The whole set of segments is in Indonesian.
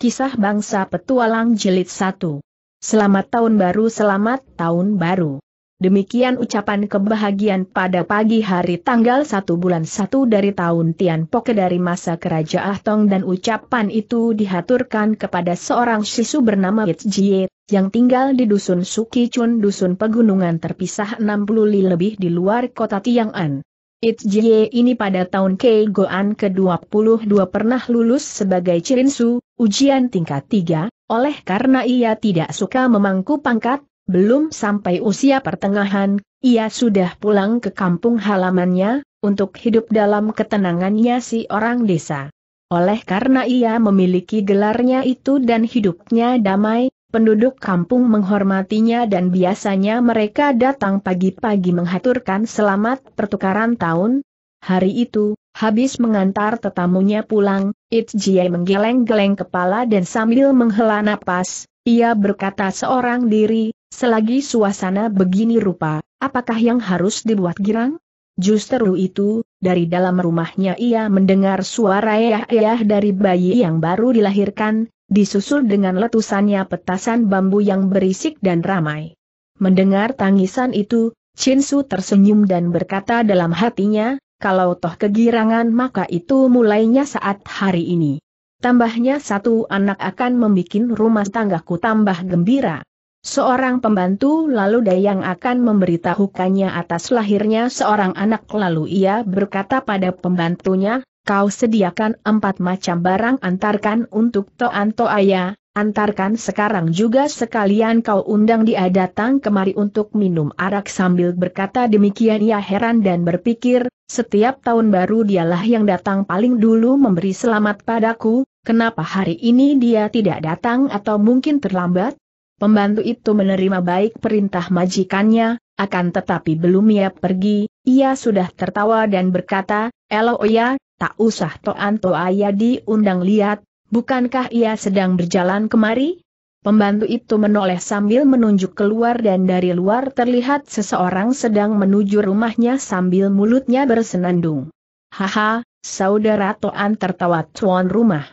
Kisah Bangsa Petualang Jelit 1 Selamat Tahun Baru Selamat Tahun Baru Demikian ucapan kebahagiaan pada pagi hari tanggal 1 bulan 1 dari tahun Poke dari masa Kerajaan Tong dan ucapan itu dihaturkan kepada seorang sisu bernama Jie, yang tinggal di dusun Sukichun dusun pegunungan terpisah 60 li lebih di luar kota Tiang'an. It ini pada tahun Keigoan ke-22 pernah lulus sebagai Cirinsu, ujian tingkat 3, oleh karena ia tidak suka memangku pangkat, belum sampai usia pertengahan, ia sudah pulang ke kampung halamannya, untuk hidup dalam ketenangannya si orang desa. Oleh karena ia memiliki gelarnya itu dan hidupnya damai, Penduduk kampung menghormatinya dan biasanya mereka datang pagi-pagi menghaturkan selamat pertukaran tahun. Hari itu, habis mengantar tetamunya pulang, Itjie menggeleng-geleng kepala dan sambil menghela napas, ia berkata seorang diri, selagi suasana begini rupa, apakah yang harus dibuat girang? Justru itu, dari dalam rumahnya ia mendengar suara ayah-ayah dari bayi yang baru dilahirkan, disusul dengan letusannya petasan bambu yang berisik dan ramai. Mendengar tangisan itu, Chin Su tersenyum dan berkata dalam hatinya, kalau toh kegirangan maka itu mulainya saat hari ini. Tambahnya satu anak akan membuat rumah tanggaku tambah gembira. Seorang pembantu lalu Dayang akan memberitahukannya atas lahirnya seorang anak lalu ia berkata pada pembantunya, kau sediakan empat macam barang antarkan untuk Toan Toaya, antarkan sekarang juga sekalian kau undang dia datang kemari untuk minum arak sambil berkata demikian ia heran dan berpikir, setiap tahun baru dialah yang datang paling dulu memberi selamat padaku, kenapa hari ini dia tidak datang atau mungkin terlambat? Pembantu itu menerima baik perintah majikannya, akan tetapi belum ia pergi, ia sudah tertawa dan berkata, Eloya, tak usah Toanto Ayadi diundang lihat, bukankah ia sedang berjalan kemari? Pembantu itu menoleh sambil menunjuk keluar dan dari luar terlihat seseorang sedang menuju rumahnya sambil mulutnya bersenandung. Haha, saudara Toan tertawa tuan rumah.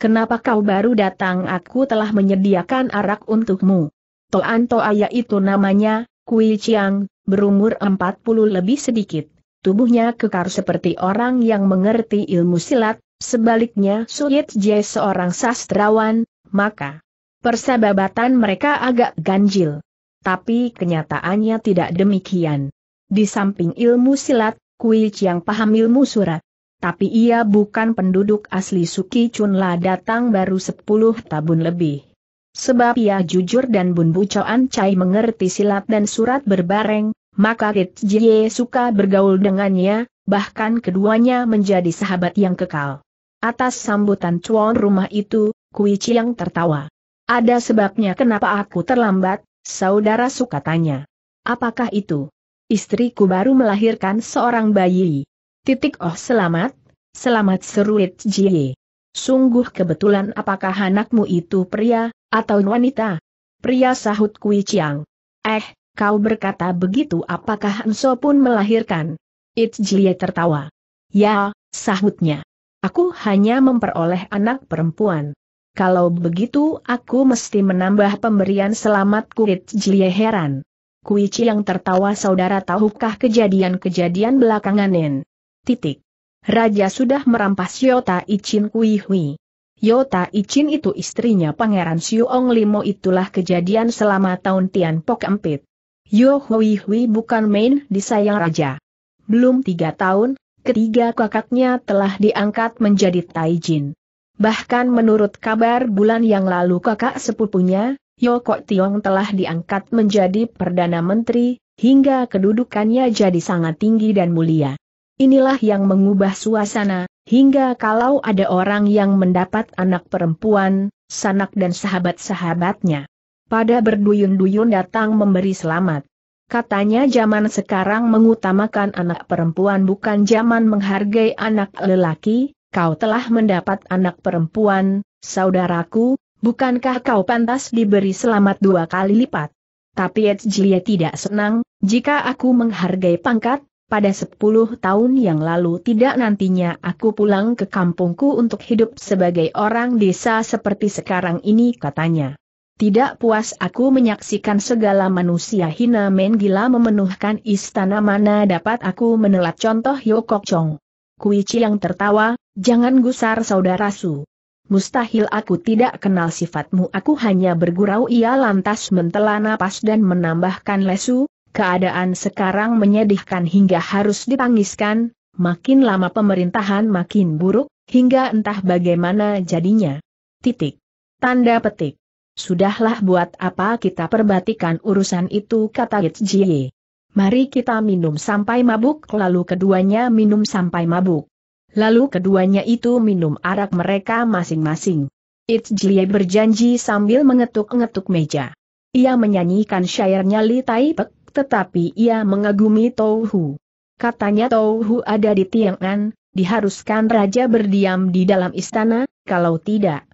Kenapa kau baru datang aku telah menyediakan arak untukmu. Toan Toaya itu namanya, Kui Chiang, berumur 40 lebih sedikit. Tubuhnya kekar seperti orang yang mengerti ilmu silat, sebaliknya Suyit Jie seorang sastrawan, maka persahabatan mereka agak ganjil. Tapi kenyataannya tidak demikian. Di samping ilmu silat, Kui Chiang paham ilmu surat. Tapi ia bukan penduduk asli Suki Chunla datang baru 10 tahun lebih. Sebab ia jujur dan Bun Bucoan Cai mengerti silat dan surat berbareng, maka Jie suka bergaul dengannya, bahkan keduanya menjadi sahabat yang kekal. Atas sambutan cuan rumah itu, Kui Chiang tertawa. Ada sebabnya kenapa aku terlambat, saudara suka tanya. Apakah itu? Istriku baru melahirkan seorang bayi. Titik oh selamat, selamat seru Jie. Sungguh kebetulan apakah anakmu itu pria, atau wanita? Pria sahut Kui Chiang. Eh, Kau berkata begitu apakah Enso pun melahirkan? Itzjie tertawa. Ya, sahutnya. Aku hanya memperoleh anak perempuan. Kalau begitu aku mesti menambah pemberian selamatku Itzjie heran. Kuici yang tertawa saudara tahukah kejadian-kejadian belakanganin? Titik. Raja sudah merampas Yota Ichin Kui Hui. Yota Ichin itu istrinya Pangeran Ong Limo itulah kejadian selama tahun Tian Pok Empit. Yo Hui Hui bukan main disayang raja. Belum tiga tahun, ketiga kakaknya telah diangkat menjadi Taijin. Bahkan menurut kabar bulan yang lalu kakak sepupunya, Kok Tiong telah diangkat menjadi Perdana Menteri, hingga kedudukannya jadi sangat tinggi dan mulia. Inilah yang mengubah suasana, hingga kalau ada orang yang mendapat anak perempuan, sanak dan sahabat-sahabatnya pada berduyun-duyun datang memberi selamat. Katanya zaman sekarang mengutamakan anak perempuan bukan zaman menghargai anak lelaki, kau telah mendapat anak perempuan, saudaraku, bukankah kau pantas diberi selamat dua kali lipat? Tapi Edzjie tidak senang, jika aku menghargai pangkat, pada sepuluh tahun yang lalu tidak nantinya aku pulang ke kampungku untuk hidup sebagai orang desa seperti sekarang ini katanya. Tidak puas aku menyaksikan segala manusia hina men gila memenuhkan istana mana dapat aku menelat contoh Yokok Chong. Kui yang tertawa, jangan gusar saudara Su. Mustahil aku tidak kenal sifatmu aku hanya bergurau ia lantas mentela napas dan menambahkan lesu, keadaan sekarang menyedihkan hingga harus ditangiskan, makin lama pemerintahan makin buruk, hingga entah bagaimana jadinya. Titik. Tanda petik. Sudahlah buat apa kita perbatikan urusan itu kata Jie. Mari kita minum sampai mabuk lalu keduanya minum sampai mabuk. Lalu keduanya itu minum arak mereka masing-masing. Jie berjanji sambil mengetuk-ngetuk meja. Ia menyanyikan syairnya Li Taipek, tetapi ia mengagumi Touhu. Katanya Touhu ada di Tiang'an, diharuskan raja berdiam di dalam istana, kalau tidak,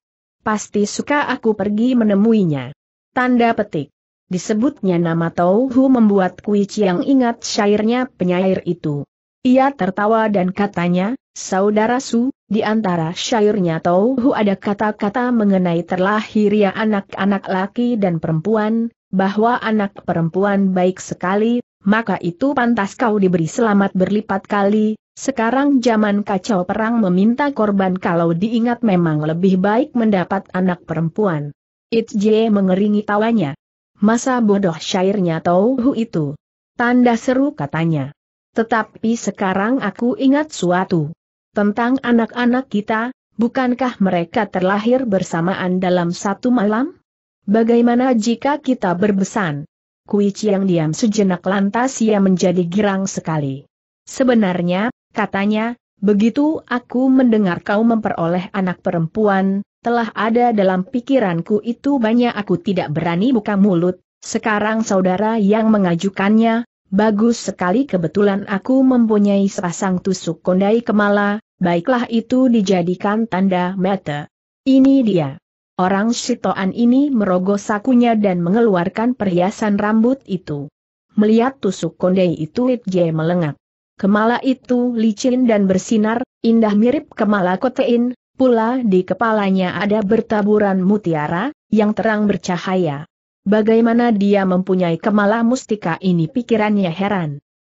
Pasti suka aku pergi menemuinya. Tanda petik. Disebutnya nama Hu membuat Kui Chiang ingat syairnya penyair itu. Ia tertawa dan katanya, Saudara Su, di antara syairnya Hu ada kata-kata mengenai terlahirnya anak-anak laki dan perempuan, bahwa anak perempuan baik sekali, maka itu pantas kau diberi selamat berlipat kali, sekarang zaman kacau perang meminta korban kalau diingat memang lebih baik mendapat anak perempuan. Itje mengeringi tawanya. Masa bodoh syairnya tahu hu itu. Tanda seru katanya. Tetapi sekarang aku ingat suatu. Tentang anak-anak kita, bukankah mereka terlahir bersamaan dalam satu malam? Bagaimana jika kita berbesan? Kuici yang diam sejenak lantas ia menjadi girang sekali. Sebenarnya, Katanya, begitu aku mendengar kau memperoleh anak perempuan, telah ada dalam pikiranku itu banyak aku tidak berani buka mulut, sekarang saudara yang mengajukannya, bagus sekali kebetulan aku mempunyai sepasang tusuk kondai kemala, baiklah itu dijadikan tanda mata. Ini dia. Orang Sitoan ini merogoh sakunya dan mengeluarkan perhiasan rambut itu. Melihat tusuk kondai itu Itje melengak. Kemala itu licin dan bersinar, indah mirip kemala kotein, pula di kepalanya ada bertaburan mutiara, yang terang bercahaya. Bagaimana dia mempunyai kemala mustika ini pikirannya heran.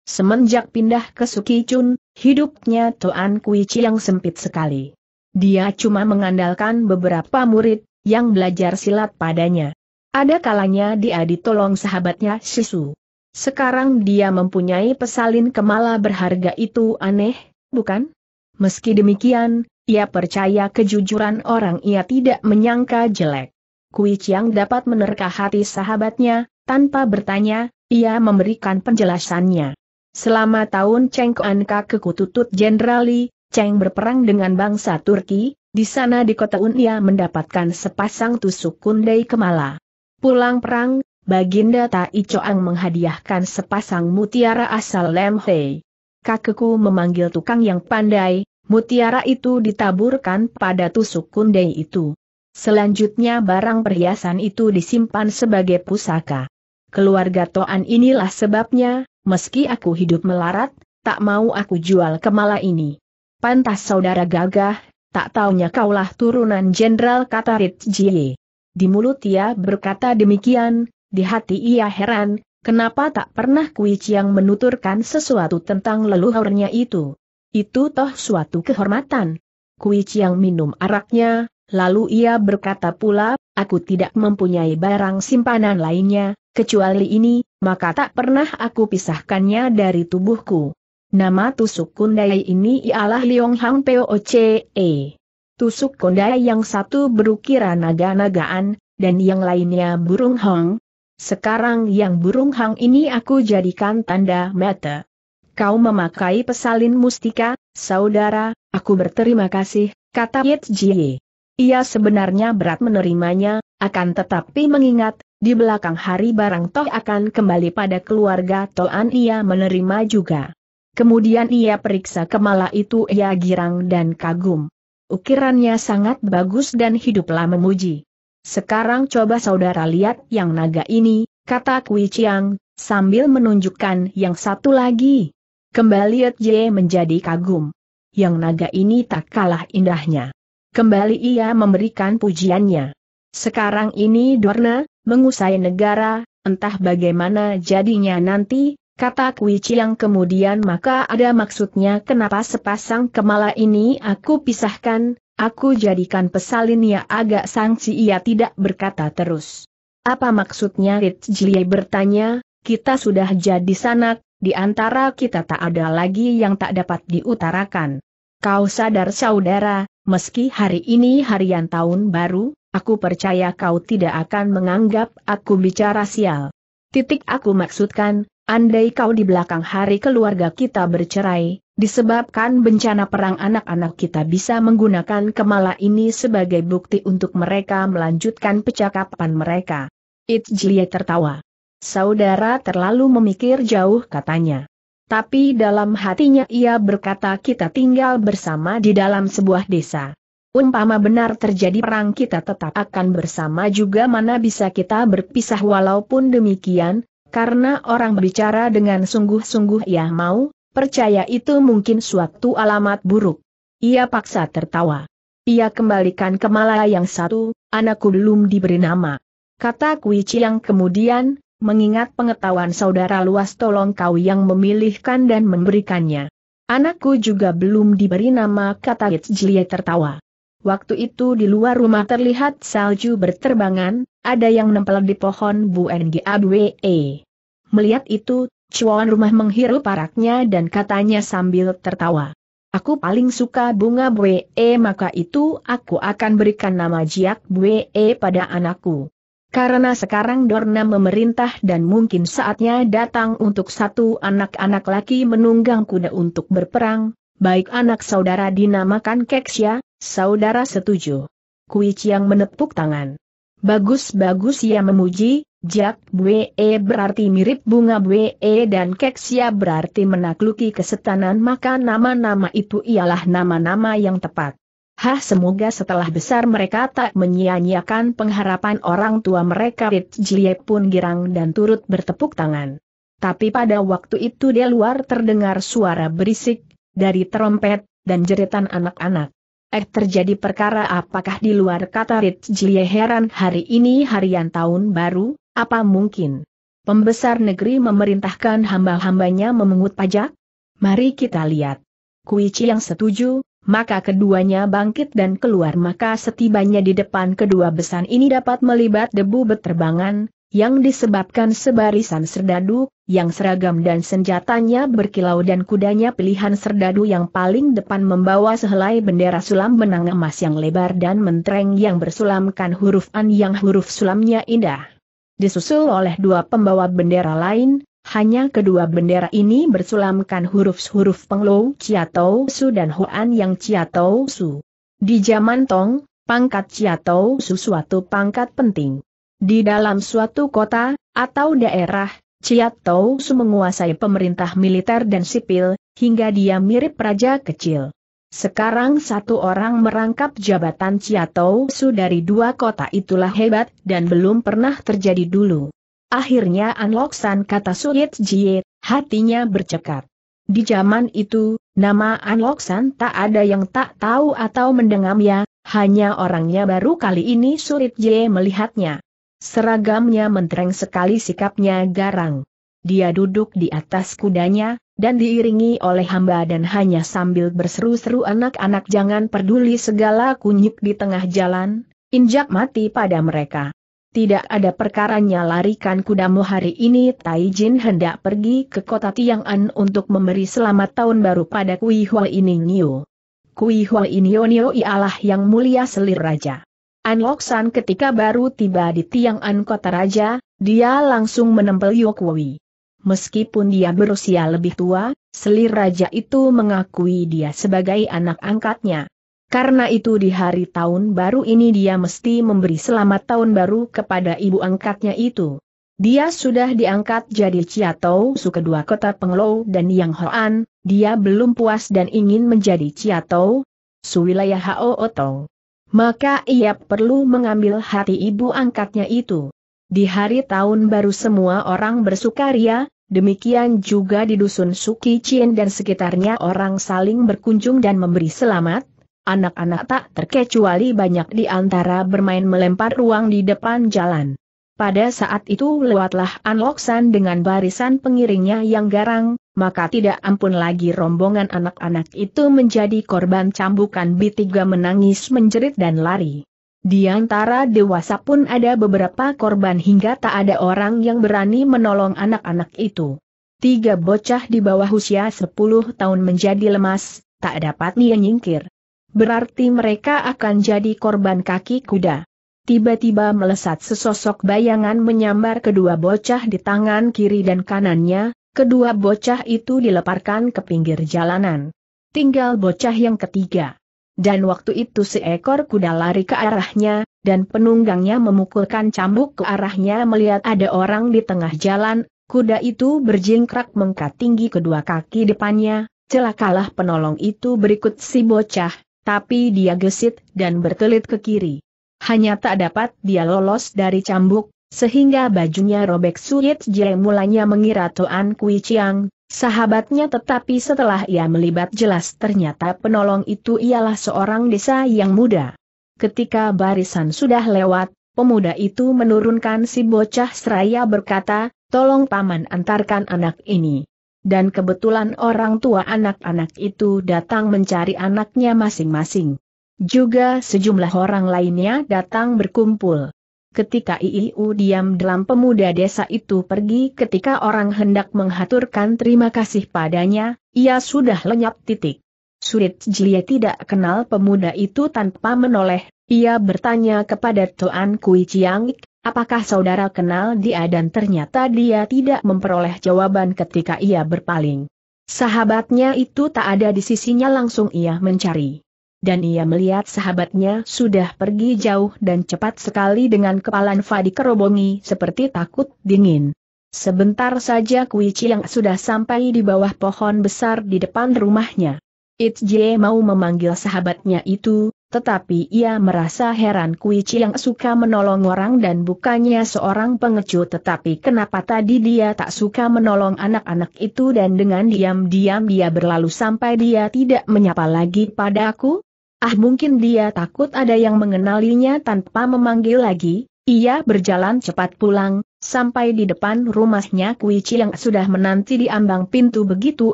Semenjak pindah ke Sukichun, hidupnya Toan Kuichi yang sempit sekali. Dia cuma mengandalkan beberapa murid, yang belajar silat padanya. Ada kalanya dia ditolong sahabatnya Sisu. Sekarang dia mempunyai pesalin kemala berharga itu aneh, bukan? Meski demikian, ia percaya kejujuran orang ia tidak menyangka jelek. Kui Chiang dapat menerka hati sahabatnya, tanpa bertanya, ia memberikan penjelasannya. Selama tahun Cheng Anka kekututut jenderali, Cheng berperang dengan bangsa Turki, di sana di kota unia mendapatkan sepasang tusuk kundai kemala. Pulang perang, Baginda Tai Choang menghadiahkan sepasang mutiara asal Lem Hei. Kakekku memanggil tukang yang pandai, mutiara itu ditaburkan pada tusuk kundai itu. Selanjutnya barang perhiasan itu disimpan sebagai pusaka. Keluarga Toan inilah sebabnya, meski aku hidup melarat, tak mau aku jual kemala ini. Pantas saudara gagah, tak taunya kaulah turunan Jenderal Katarit Jie. Di mulut ia berkata demikian, di hati ia heran, kenapa tak pernah Kui Chiang menuturkan sesuatu tentang leluhurnya itu. Itu toh suatu kehormatan. Kui Chiang minum araknya, lalu ia berkata pula, aku tidak mempunyai barang simpanan lainnya, kecuali ini, maka tak pernah aku pisahkannya dari tubuhku. Nama tusuk kundai ini ialah Liong Hang P.O.C.E. Tusuk kundai yang satu berukiran naga-nagaan, dan yang lainnya burung hong, sekarang yang burung hang ini aku jadikan tanda mata. Kau memakai pesalin mustika, saudara, aku berterima kasih, kata Yit Jie. Ia sebenarnya berat menerimanya, akan tetapi mengingat, di belakang hari barang toh akan kembali pada keluarga Toan ia menerima juga. Kemudian ia periksa kemala itu ia girang dan kagum. Ukirannya sangat bagus dan hiduplah memuji. Sekarang coba saudara lihat yang naga ini, kata Kui Chiang, sambil menunjukkan yang satu lagi. Kembali Et Ye menjadi kagum. Yang naga ini tak kalah indahnya. Kembali ia memberikan pujiannya. Sekarang ini Dorna, mengusai negara, entah bagaimana jadinya nanti, kata Kui Chiang kemudian maka ada maksudnya kenapa sepasang kemala ini aku pisahkan, Aku jadikan pesalin ya agak sangsi ia tidak berkata terus. Apa maksudnya Rit bertanya, kita sudah jadi sanak, di antara kita tak ada lagi yang tak dapat diutarakan. Kau sadar saudara, meski hari ini harian tahun baru, aku percaya kau tidak akan menganggap aku bicara sial. Titik aku maksudkan, Andai kau di belakang hari keluarga kita bercerai, disebabkan bencana perang anak-anak kita bisa menggunakan kemala ini sebagai bukti untuk mereka melanjutkan percakapan mereka. Itjlie tertawa. Saudara terlalu memikir jauh katanya. Tapi dalam hatinya ia berkata kita tinggal bersama di dalam sebuah desa. Umpama benar terjadi perang kita tetap akan bersama juga mana bisa kita berpisah walaupun demikian, karena orang bicara dengan sungguh-sungguh ia mau, percaya itu mungkin suatu alamat buruk. Ia paksa tertawa. Ia kembalikan ke Malaya yang satu, anakku belum diberi nama. Kata Kui Chiang kemudian, mengingat pengetahuan saudara luas tolong kau yang memilihkan dan memberikannya. Anakku juga belum diberi nama kata Jilie tertawa. Waktu itu di luar rumah terlihat salju berterbangan, ada yang nempel di pohon Bu NGABWE. Melihat itu, cuan rumah menghirup paraknya dan katanya sambil tertawa. Aku paling suka bunga BWE maka itu aku akan berikan nama Jiak BWE pada anakku. Karena sekarang Dorna memerintah dan mungkin saatnya datang untuk satu anak-anak laki menunggang kuda untuk berperang, baik anak saudara dinamakan Keksya, saudara setuju. Kui Chiang menepuk tangan. Bagus-bagus ia ya, memuji, Jak Bwe e, berarti mirip bunga Bwe e, dan Keksia ya, berarti menakluki kesetanan maka nama-nama itu ialah nama-nama yang tepat. Hah semoga setelah besar mereka tak menyia-nyiakan pengharapan orang tua mereka Jie pun girang dan turut bertepuk tangan. Tapi pada waktu itu di luar terdengar suara berisik, dari trompet, dan jeritan anak-anak. Eh terjadi perkara apakah di luar kata Rit heran hari ini harian tahun baru, apa mungkin? Pembesar negeri memerintahkan hamba-hambanya memungut pajak? Mari kita lihat. Chi yang setuju, maka keduanya bangkit dan keluar maka setibanya di depan kedua besan ini dapat melibat debu beterbangan, yang disebabkan sebarisan serdadu, yang seragam dan senjatanya berkilau dan kudanya pilihan serdadu yang paling depan membawa sehelai bendera sulam benang emas yang lebar dan mentereng yang bersulamkan huruf an yang huruf sulamnya indah. Disusul oleh dua pembawa bendera lain, hanya kedua bendera ini bersulamkan huruf-huruf penglo, Ciatou Su dan huan yang Ciatou Su. Di zaman Tong, pangkat Ciatou Su suatu pangkat penting. Di dalam suatu kota, atau daerah, Ciat Tau menguasai pemerintah militer dan sipil, hingga dia mirip raja kecil. Sekarang satu orang merangkap jabatan su dari dua kota itulah hebat dan belum pernah terjadi dulu. Akhirnya Anloksan kata Suyit Jie, hatinya bercekat. Di zaman itu, nama Anloksan tak ada yang tak tahu atau mendengamnya, hanya orangnya baru kali ini Suyit Jie melihatnya. Seragamnya mentereng sekali sikapnya garang. Dia duduk di atas kudanya, dan diiringi oleh hamba dan hanya sambil berseru-seru anak-anak jangan peduli segala kunyit di tengah jalan, injak mati pada mereka. Tidak ada perkaranya larikan kudamu hari ini Taijin hendak pergi ke kota Tiang'an untuk memberi selamat tahun baru pada Kui Hua Ining Nio. Kui Hua Inio ialah yang mulia selir raja. An Loksan ketika baru tiba di tiang An Kota Raja, dia langsung menempel Yokwi. Meskipun dia berusia lebih tua, selir raja itu mengakui dia sebagai anak angkatnya. Karena itu di hari tahun baru ini dia mesti memberi selamat tahun baru kepada ibu angkatnya itu. Dia sudah diangkat jadi Ciatou Su kedua kota Penglou dan Yang Hoan, dia belum puas dan ingin menjadi Ciatou Su wilayah Hao Otong maka ia perlu mengambil hati ibu angkatnya itu. Di hari tahun baru semua orang bersukaria, demikian juga di dusun Suki Cien dan sekitarnya orang saling berkunjung dan memberi selamat. Anak-anak tak terkecuali banyak di antara bermain melempar ruang di depan jalan. Pada saat itu lewatlah An Loksan dengan barisan pengiringnya yang garang, maka tidak ampun lagi rombongan anak-anak itu menjadi korban cambukan B3 menangis menjerit dan lari. Di antara dewasa pun ada beberapa korban hingga tak ada orang yang berani menolong anak-anak itu. Tiga bocah di bawah usia 10 tahun menjadi lemas, tak dapat nyingkir. Berarti mereka akan jadi korban kaki kuda. Tiba-tiba melesat sesosok bayangan menyambar kedua bocah di tangan kiri dan kanannya, Kedua bocah itu dileparkan ke pinggir jalanan. Tinggal bocah yang ketiga. Dan waktu itu seekor kuda lari ke arahnya, dan penunggangnya memukulkan cambuk ke arahnya melihat ada orang di tengah jalan, kuda itu berjingkrak mengkat tinggi kedua kaki depannya, celakalah penolong itu berikut si bocah, tapi dia gesit dan bertelit ke kiri. Hanya tak dapat dia lolos dari cambuk, sehingga bajunya robek sulit Jie mulanya mengira Toan Kui Chiang, sahabatnya tetapi setelah ia melibat jelas ternyata penolong itu ialah seorang desa yang muda. Ketika barisan sudah lewat, pemuda itu menurunkan si bocah seraya berkata, tolong paman antarkan anak ini. Dan kebetulan orang tua anak-anak itu datang mencari anaknya masing-masing. Juga sejumlah orang lainnya datang berkumpul. Ketika Iiu diam dalam pemuda desa itu pergi ketika orang hendak menghaturkan terima kasih padanya, ia sudah lenyap titik. Surit Jilie tidak kenal pemuda itu tanpa menoleh, ia bertanya kepada Tuan Kui Chiang apakah saudara kenal dia dan ternyata dia tidak memperoleh jawaban ketika ia berpaling. Sahabatnya itu tak ada di sisinya langsung ia mencari dan ia melihat sahabatnya sudah pergi jauh dan cepat sekali dengan kepalan Fadi dikerobongi seperti takut dingin. Sebentar saja Kui Chiang sudah sampai di bawah pohon besar di depan rumahnya. Itje mau memanggil sahabatnya itu, tetapi ia merasa heran Kui Chiang suka menolong orang dan bukannya seorang pengecut tetapi kenapa tadi dia tak suka menolong anak-anak itu dan dengan diam-diam dia berlalu sampai dia tidak menyapa lagi padaku? Ah mungkin dia takut ada yang mengenalinya tanpa memanggil lagi, ia berjalan cepat pulang, sampai di depan rumahnya Kui yang sudah menanti di ambang pintu begitu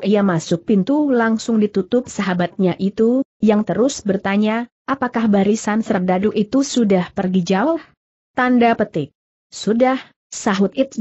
ia masuk pintu langsung ditutup sahabatnya itu, yang terus bertanya, apakah barisan serdadu itu sudah pergi jauh? Tanda petik. Sudah, sahut It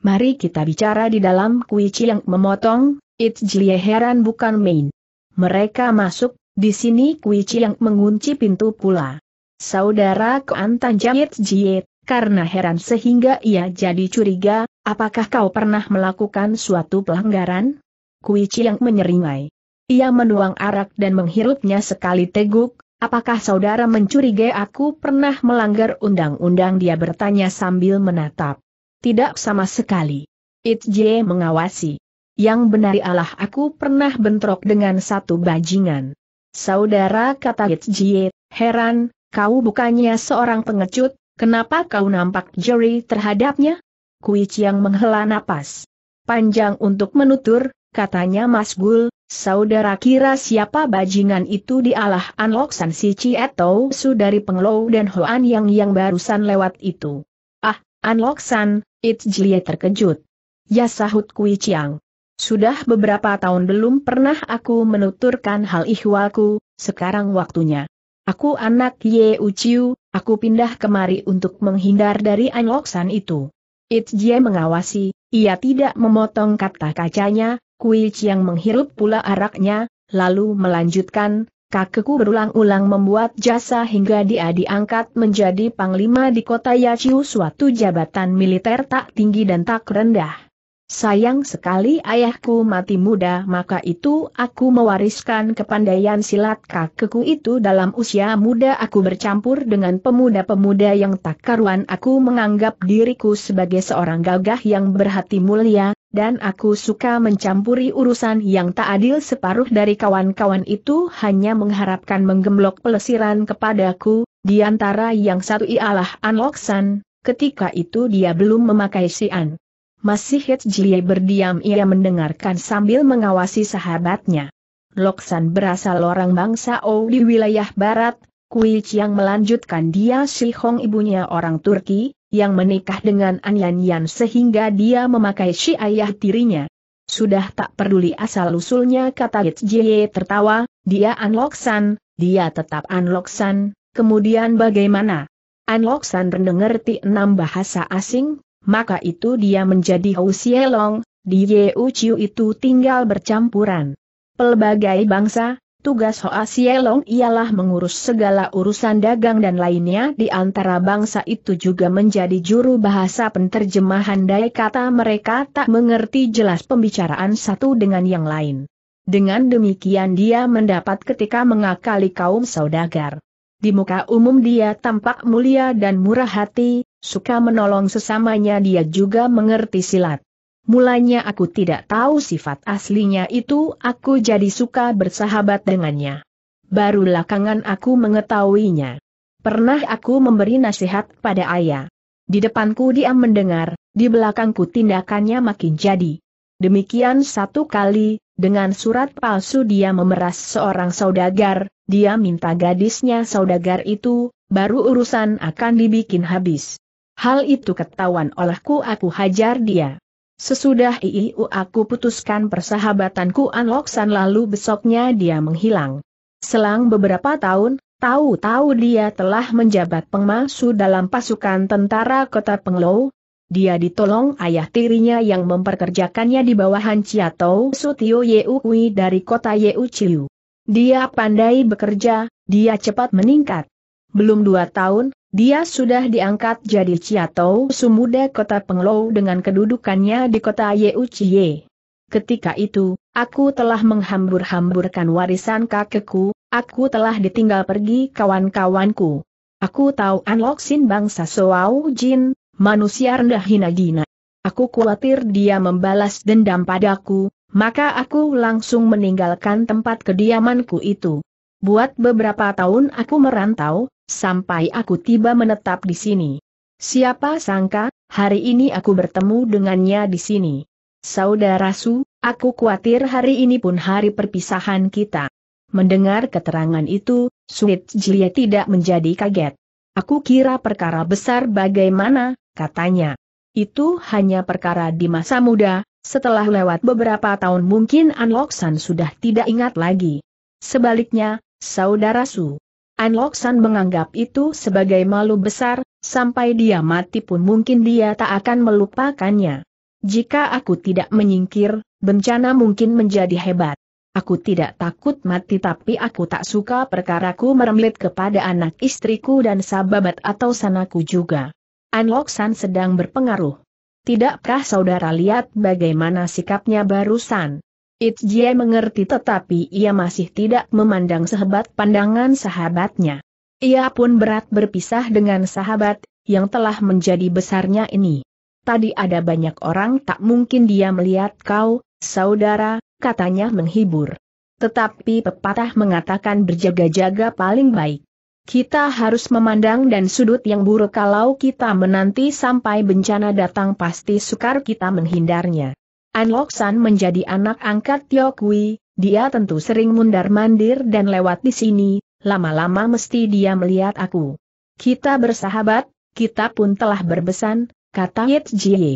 Mari kita bicara di dalam Kui yang memotong, It heran bukan main. Mereka masuk, di sini Kui Chiang mengunci pintu pula. Saudara Koan Tanjait Jiet, karena heran sehingga ia jadi curiga, apakah kau pernah melakukan suatu pelanggaran? Kui Chiang menyeringai. Ia menuang arak dan menghirupnya sekali teguk, apakah saudara mencurigai aku pernah melanggar undang-undang dia bertanya sambil menatap. Tidak sama sekali. Itje mengawasi. Yang benar ialah aku pernah bentrok dengan satu bajingan. Saudara kata Jie, heran, kau bukannya seorang pengecut, kenapa kau nampak jeri terhadapnya? Kui Chiang menghela napas. Panjang untuk menutur, katanya Mas Gul, saudara kira siapa bajingan itu di Anlok San si atau Su dari Penglo dan Hoan Yang yang barusan lewat itu. Ah, Anlok San, Jie terkejut. Ya sahut Kui Chiang. Sudah beberapa tahun belum pernah aku menuturkan hal ihwalku, sekarang waktunya. Aku anak Ye Uciu, aku pindah kemari untuk menghindar dari Anloksan itu. Itjie mengawasi, ia tidak memotong kata kacanya, Kui Chiang menghirup pula araknya, lalu melanjutkan, kakekku berulang-ulang membuat jasa hingga dia diangkat menjadi panglima di kota Yachiu suatu jabatan militer tak tinggi dan tak rendah. Sayang sekali ayahku mati muda maka itu aku mewariskan kepandaian silat kakekku itu dalam usia muda aku bercampur dengan pemuda-pemuda yang tak karuan aku menganggap diriku sebagai seorang gagah yang berhati mulia, dan aku suka mencampuri urusan yang tak adil separuh dari kawan-kawan itu hanya mengharapkan menggemblok pelesiran kepadaku, di antara yang satu ialah Anloksan, ketika itu dia belum memakai sian. Masih Het Jie berdiam ia mendengarkan sambil mengawasi sahabatnya. Loksan berasal orang bangsa O di wilayah barat, Kui Chiang melanjutkan dia Shi Hong ibunya orang Turki, yang menikah dengan An Yan Yan sehingga dia memakai si ayah tirinya. Sudah tak peduli asal-usulnya kata Het Jie tertawa, dia An Loksan, dia tetap An Loksan, kemudian bagaimana? An Loksan mengerti enam bahasa asing, maka itu dia menjadi Hou Xielong. di Ye Uchiu itu tinggal bercampuran. Pelbagai bangsa, tugas Hoa Xielong ialah mengurus segala urusan dagang dan lainnya di antara bangsa itu juga menjadi juru bahasa penterjemahan daya kata mereka tak mengerti jelas pembicaraan satu dengan yang lain. Dengan demikian dia mendapat ketika mengakali kaum saudagar. Di muka umum dia tampak mulia dan murah hati, suka menolong sesamanya dia juga mengerti silat. Mulanya aku tidak tahu sifat aslinya itu aku jadi suka bersahabat dengannya. Baru lakangan aku mengetahuinya. Pernah aku memberi nasihat pada ayah. Di depanku dia mendengar, di belakangku tindakannya makin jadi. Demikian satu kali, dengan surat palsu dia memeras seorang saudagar, dia minta gadisnya saudagar itu, baru urusan akan dibikin habis. Hal itu ketahuan olehku aku hajar dia. Sesudah IIU aku putuskan persahabatanku Anloksan lalu besoknya dia menghilang. Selang beberapa tahun, tahu-tahu dia telah menjabat pengmasu dalam pasukan tentara kota Penglou. Dia ditolong ayah tirinya yang memperkerjakannya di bawahan Ciatou Sutio Yeukui dari kota Yeuchiu. Dia pandai bekerja, dia cepat meningkat belum dua tahun, dia sudah diangkat jadi Ciatou Sumuda kota Penglou dengan kedudukannya di kota Yeuchie. Ketika itu, aku telah menghambur-hamburkan warisan kakekku, aku telah ditinggal pergi kawan-kawanku. Aku tahu Anloksin bangsa Soau Jin, manusia rendah hina dina. Aku khawatir dia membalas dendam padaku, maka aku langsung meninggalkan tempat kediamanku itu. Buat beberapa tahun aku merantau, sampai aku tiba menetap di sini. Siapa sangka, hari ini aku bertemu dengannya di sini. Saudara Su, aku khawatir hari ini pun hari perpisahan kita. Mendengar keterangan itu, Suit Julia tidak menjadi kaget. Aku kira perkara besar bagaimana, katanya. Itu hanya perkara di masa muda, setelah lewat beberapa tahun mungkin An sudah tidak ingat lagi. Sebaliknya, Saudara Su, An Loksan menganggap itu sebagai malu besar, sampai dia mati pun mungkin dia tak akan melupakannya. Jika aku tidak menyingkir, bencana mungkin menjadi hebat. Aku tidak takut mati tapi aku tak suka perkaraku meremlet kepada anak istriku dan sahabat atau sanaku juga. An Loksan sedang berpengaruh. Tidakkah saudara lihat bagaimana sikapnya barusan? Itje mengerti tetapi ia masih tidak memandang sehebat pandangan sahabatnya. Ia pun berat berpisah dengan sahabat, yang telah menjadi besarnya ini. Tadi ada banyak orang tak mungkin dia melihat kau, saudara, katanya menghibur. Tetapi pepatah mengatakan berjaga-jaga paling baik. Kita harus memandang dan sudut yang buruk kalau kita menanti sampai bencana datang pasti sukar kita menghindarnya. An Lok San menjadi anak angkat Tio Kui, dia tentu sering mundar-mandir dan lewat di sini, lama-lama mesti dia melihat aku. Kita bersahabat, kita pun telah berbesan, kata Ye Jie.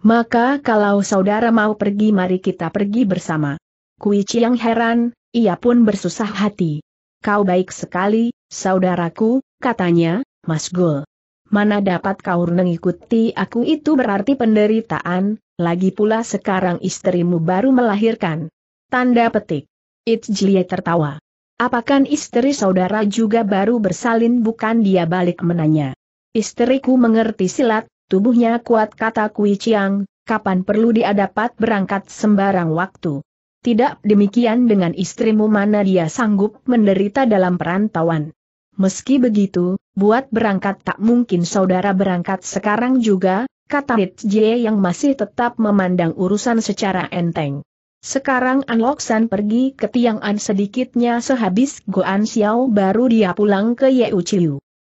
Maka kalau saudara mau pergi mari kita pergi bersama. Kui Chiang heran, ia pun bersusah hati. Kau baik sekali, saudaraku, katanya, Mas Gul. Mana dapat kau mengikuti aku itu berarti penderitaan, lagi pula sekarang istrimu baru melahirkan. Tanda petik. Itjie tertawa. Apakan istri saudara juga baru bersalin bukan dia balik menanya. Istriku mengerti silat, tubuhnya kuat kata Kui Chiang, kapan perlu dia dapat berangkat sembarang waktu. Tidak demikian dengan istrimu mana dia sanggup menderita dalam perantauan. Meski begitu, buat berangkat tak mungkin saudara berangkat sekarang juga, kata Jie yang masih tetap memandang urusan secara enteng. Sekarang An Loksan pergi ke Tiang An sedikitnya sehabis Goan Xiao baru dia pulang ke Yeu Chiu.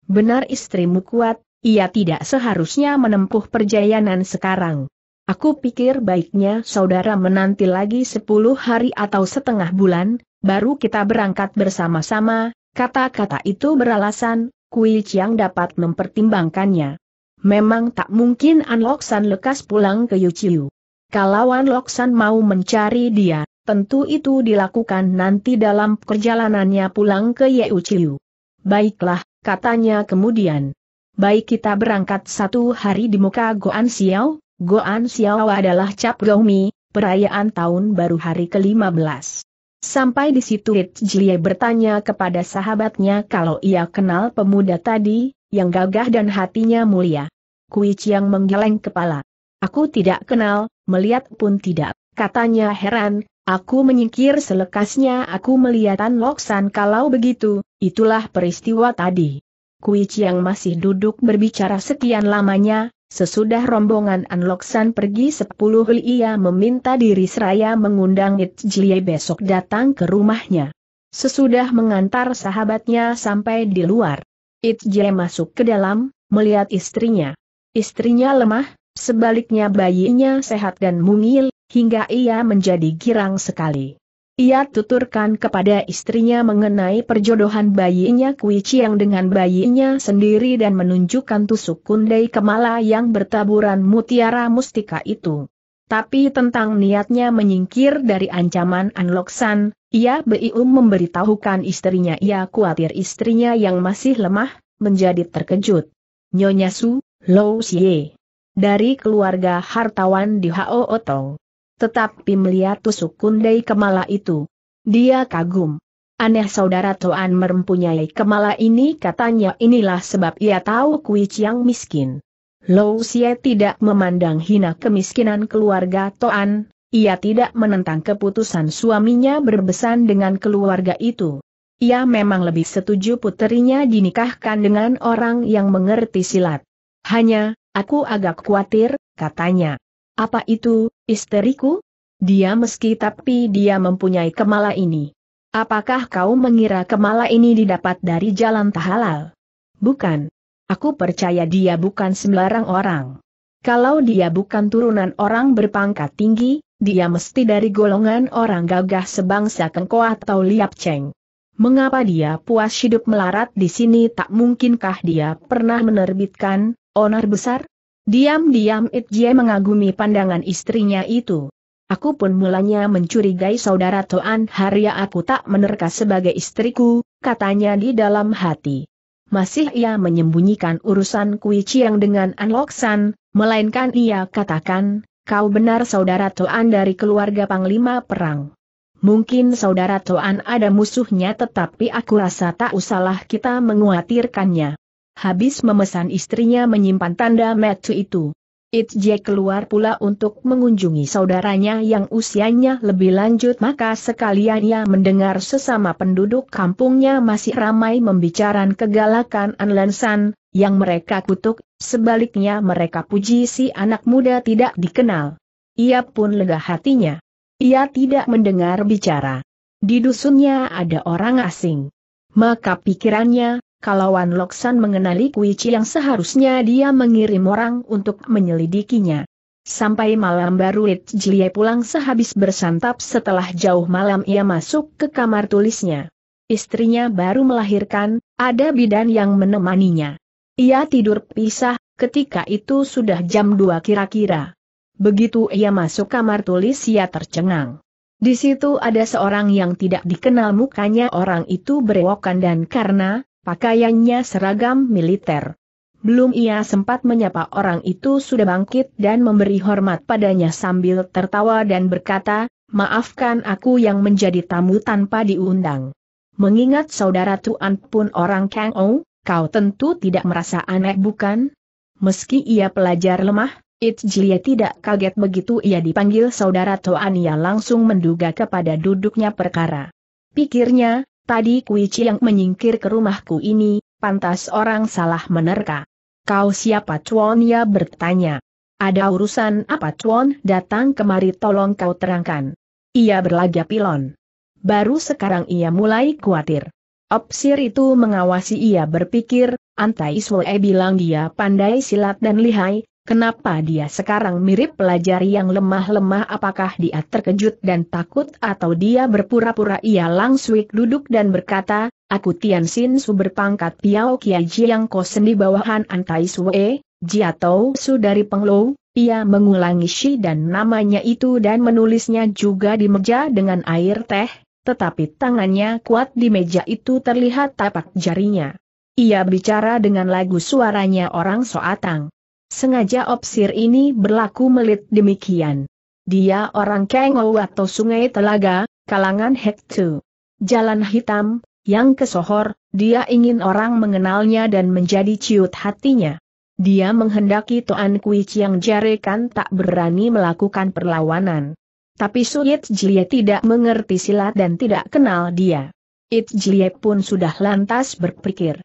Benar istrimu kuat, ia tidak seharusnya menempuh perjalanan sekarang. Aku pikir baiknya saudara menanti lagi sepuluh hari atau setengah bulan, baru kita berangkat bersama-sama, kata-kata itu beralasan, Kui Chiang dapat mempertimbangkannya. Memang tak mungkin An Loksan lekas pulang ke Yuchiu. Kalau An Loksan mau mencari dia, tentu itu dilakukan nanti dalam perjalanannya pulang ke Yuchiu. Baiklah, katanya kemudian. Baik kita berangkat satu hari di muka Goan Xiao, Goan Xiao adalah Cap Gomi, perayaan tahun baru hari ke-15. Sampai di situ Jie bertanya kepada sahabatnya kalau ia kenal pemuda tadi, yang gagah dan hatinya mulia. Kui Chiang menggeleng kepala. Aku tidak kenal, melihat pun tidak, katanya heran, aku menyingkir selekasnya aku melihatan Loksan kalau begitu, itulah peristiwa tadi. Kui Chiang masih duduk berbicara sekian lamanya, sesudah rombongan An Loksan pergi sepuluh ia meminta diri seraya mengundang It Jie besok datang ke rumahnya. Sesudah mengantar sahabatnya sampai di luar, It Jie masuk ke dalam, melihat istrinya. Istrinya lemah, sebaliknya bayinya sehat dan mungil, hingga ia menjadi girang sekali. Ia tuturkan kepada istrinya mengenai perjodohan bayinya Kui Chiang dengan bayinya sendiri dan menunjukkan tusuk kundai kemala yang bertaburan mutiara mustika itu. Tapi tentang niatnya menyingkir dari ancaman Anloksan, ia Bium memberitahukan istrinya ia khawatir istrinya yang masih lemah, menjadi terkejut. Nyonya Su, Lou Xie. Dari keluarga hartawan di Hao Otong. Tetapi melihat tusuk kundai kemala itu. Dia kagum. Aneh saudara Toan mempunyai kemala ini katanya inilah sebab ia tahu Kui Chiang miskin. Lou Xie tidak memandang hina kemiskinan keluarga Toan, ia tidak menentang keputusan suaminya berbesan dengan keluarga itu. Ia memang lebih setuju puterinya dinikahkan dengan orang yang mengerti silat. Hanya, aku agak khawatir, katanya. Apa itu, isteriku? Dia meski tapi dia mempunyai kemala ini. Apakah kau mengira kemala ini didapat dari jalan tahalal? Bukan. Aku percaya dia bukan sembarang orang. Kalau dia bukan turunan orang berpangkat tinggi, dia mesti dari golongan orang gagah sebangsa Kengko atau Liap ceng. Mengapa dia puas hidup melarat di sini tak mungkinkah dia pernah menerbitkan Onar besar? Diam-diam Itje mengagumi pandangan istrinya itu. Aku pun mulanya mencurigai saudara Toan Harya aku tak menerka sebagai istriku, katanya di dalam hati. Masih ia menyembunyikan urusan Kui Chiang dengan An Loksan, melainkan ia katakan, kau benar saudara Toan dari keluarga Panglima Perang. Mungkin saudara Toan ada musuhnya tetapi aku rasa tak usahlah kita menguatirkannya habis memesan istrinya menyimpan tanda metu itu. Jack keluar pula untuk mengunjungi saudaranya yang usianya lebih lanjut maka sekalian ia mendengar sesama penduduk kampungnya masih ramai membicarakan kegalakan Anlansan, yang mereka kutuk, sebaliknya mereka puji si anak muda tidak dikenal. Ia pun lega hatinya. Ia tidak mendengar bicara. Di dusunnya ada orang asing. Maka pikirannya, kalau Wan Loksan mengenali Chi yang seharusnya dia mengirim orang untuk menyelidikinya. Sampai malam baru It Jie pulang sehabis bersantap setelah jauh malam ia masuk ke kamar tulisnya. Istrinya baru melahirkan, ada bidan yang menemaninya. Ia tidur pisah, ketika itu sudah jam 2 kira-kira. Begitu ia masuk kamar tulis ia tercengang. Di situ ada seorang yang tidak dikenal mukanya orang itu berewokan dan karena Pakaiannya seragam militer. Belum ia sempat menyapa orang itu sudah bangkit dan memberi hormat padanya sambil tertawa dan berkata, maafkan aku yang menjadi tamu tanpa diundang. Mengingat saudara Tuan pun orang Kang Ou, kau tentu tidak merasa aneh bukan? Meski ia pelajar lemah, It Itjilia tidak kaget begitu ia dipanggil saudara Tuan ia langsung menduga kepada duduknya perkara. Pikirnya, Tadi Kui yang menyingkir ke rumahku ini, pantas orang salah menerka. Kau siapa Chuan ya bertanya. Ada urusan apa Chuan datang kemari tolong kau terangkan. Ia berlagi pilon. Baru sekarang ia mulai khawatir. Opsir itu mengawasi ia berpikir, Antai Iswe bilang dia pandai silat dan lihai, Kenapa dia sekarang mirip pelajar yang lemah-lemah apakah dia terkejut dan takut atau dia berpura-pura ia langsung duduk dan berkata, Aku Tian Sin Su berpangkat Piao Kia Jiang Kosen di bawahan Antai Sue, Jia Tau Su dari Penglou, ia mengulangi Shi dan namanya itu dan menulisnya juga di meja dengan air teh, tetapi tangannya kuat di meja itu terlihat tapak jarinya. Ia bicara dengan lagu suaranya orang soatang. Sengaja opsir ini berlaku melit demikian. Dia orang Kengou atau Sungai Telaga, kalangan Hektu. Jalan hitam, yang kesohor, dia ingin orang mengenalnya dan menjadi ciut hatinya. Dia menghendaki Toan Kui yang jarekan tak berani melakukan perlawanan. Tapi Suyit Jie tidak mengerti silat dan tidak kenal dia. It Jie pun sudah lantas berpikir.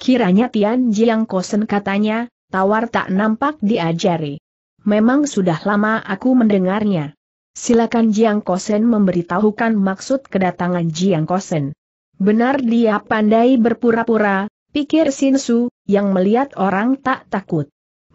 Kiranya Tian Jiang Kosen katanya, tawar tak nampak diajari. Memang sudah lama aku mendengarnya. Silakan Jiang Kosen memberitahukan maksud kedatangan Jiang Kosen. Benar dia pandai berpura-pura, pikir Sinsu, yang melihat orang tak takut.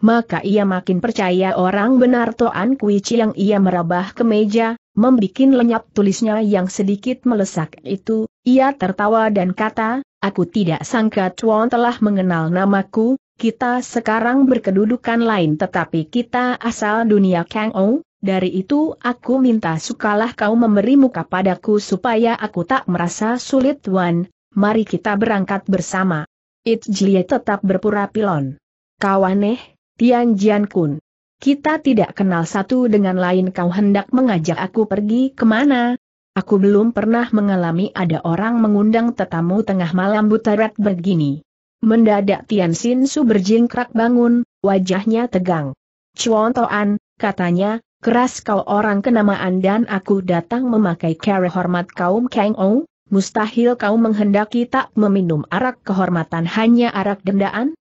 Maka ia makin percaya orang benar Toan Kuici yang ia merabah ke meja, membikin lenyap tulisnya yang sedikit melesak itu, ia tertawa dan kata, aku tidak sangka Tuan telah mengenal namaku, kita sekarang berkedudukan lain tetapi kita asal dunia Kang Ou, dari itu aku minta sukalah kau memberi muka padaku supaya aku tak merasa sulit Wan, mari kita berangkat bersama. It Jie tetap berpura pilon. Kau aneh, Tian Jian Kun. Kita tidak kenal satu dengan lain kau hendak mengajak aku pergi kemana? Aku belum pernah mengalami ada orang mengundang tetamu tengah malam butarat begini. Mendadak Tian Sin Su berjingkrak bangun, wajahnya tegang. Cuontoan, katanya, keras kau orang kenamaan dan aku datang memakai cara hormat kaum Kang Ong, mustahil kau menghendaki tak meminum arak kehormatan hanya arak dendaan?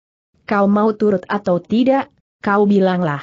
Kau mau turut atau tidak, kau bilanglah.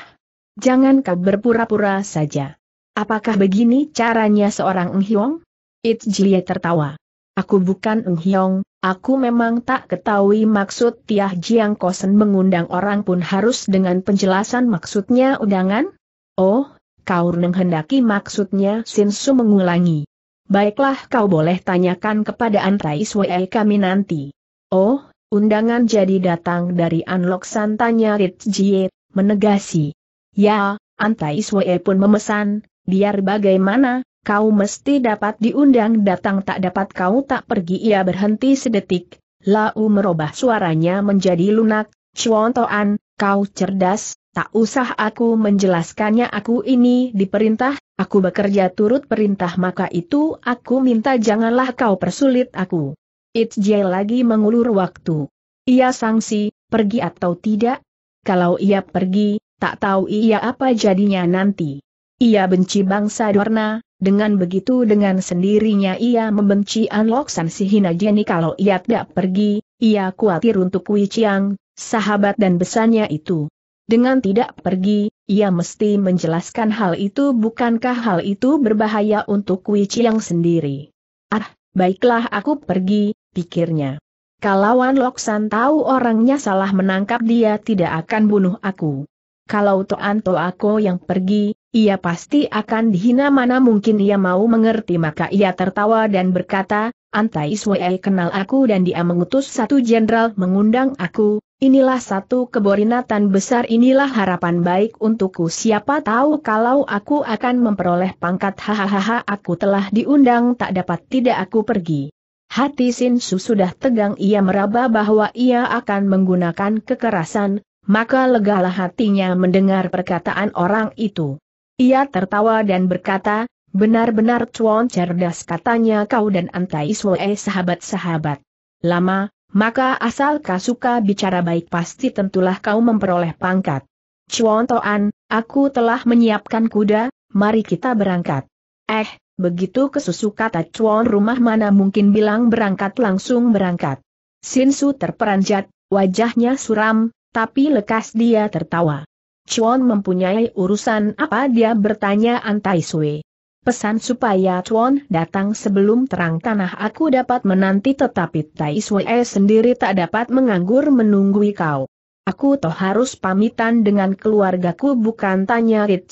Jangan kau berpura-pura saja. Apakah begini caranya seorang Ng Hiong? It Jie tertawa. Aku bukan Ng Hiong, Aku memang tak ketahui maksud Tiah Jiang Kosen mengundang orang pun harus dengan penjelasan maksudnya undangan? Oh, kau menghendaki maksudnya Su mengulangi. Baiklah kau boleh tanyakan kepada Antai Swee kami nanti. Oh, undangan jadi datang dari Anlok Santanya Rit Jie, menegasi. Ya, Antai Swee pun memesan, biar bagaimana, kau mesti dapat diundang datang tak dapat kau tak pergi ia berhenti sedetik, lau merubah suaranya menjadi lunak, Cuontoan, kau cerdas, tak usah aku menjelaskannya aku ini diperintah, aku bekerja turut perintah maka itu aku minta janganlah kau persulit aku. Itje lagi mengulur waktu. Ia sangsi, pergi atau tidak? Kalau ia pergi, tak tahu ia apa jadinya nanti. Ia benci bangsa Dorna, dengan begitu dengan sendirinya ia membenci Anlok San si jenny. kalau ia tidak pergi, ia khawatir untuk Wei Chiang, sahabat dan besannya itu. Dengan tidak pergi, ia mesti menjelaskan hal itu bukankah hal itu berbahaya untuk Wei Chiang sendiri. Ah, baiklah aku pergi, pikirnya. Kalau An San tahu orangnya salah menangkap dia tidak akan bunuh aku kalau Toanto aku yang pergi, ia pasti akan dihina mana mungkin ia mau mengerti maka ia tertawa dan berkata, Antai Swee kenal aku dan dia mengutus satu jenderal mengundang aku, inilah satu keborinatan besar inilah harapan baik untukku siapa tahu kalau aku akan memperoleh pangkat hahaha aku telah diundang tak dapat tidak aku pergi. Hati Sin Sinsu sudah tegang ia meraba bahwa ia akan menggunakan kekerasan, maka legalah hatinya mendengar perkataan orang itu. Ia tertawa dan berkata, benar-benar cuan cerdas katanya kau dan antai Iswe sahabat-sahabat. Lama, maka asal kau suka bicara baik pasti tentulah kau memperoleh pangkat. Cuan Toan, aku telah menyiapkan kuda, mari kita berangkat. Eh, begitu kesusu kata Cuan rumah mana mungkin bilang berangkat langsung berangkat. Sinsu terperanjat, wajahnya suram, tapi lekas dia tertawa. Chuan mempunyai urusan apa dia bertanya Antai Sui. Pesan supaya Chuan datang sebelum terang tanah aku dapat menanti tetapi Tai Sui sendiri tak dapat menganggur menunggui kau. Aku toh harus pamitan dengan keluargaku bukan tanya Rit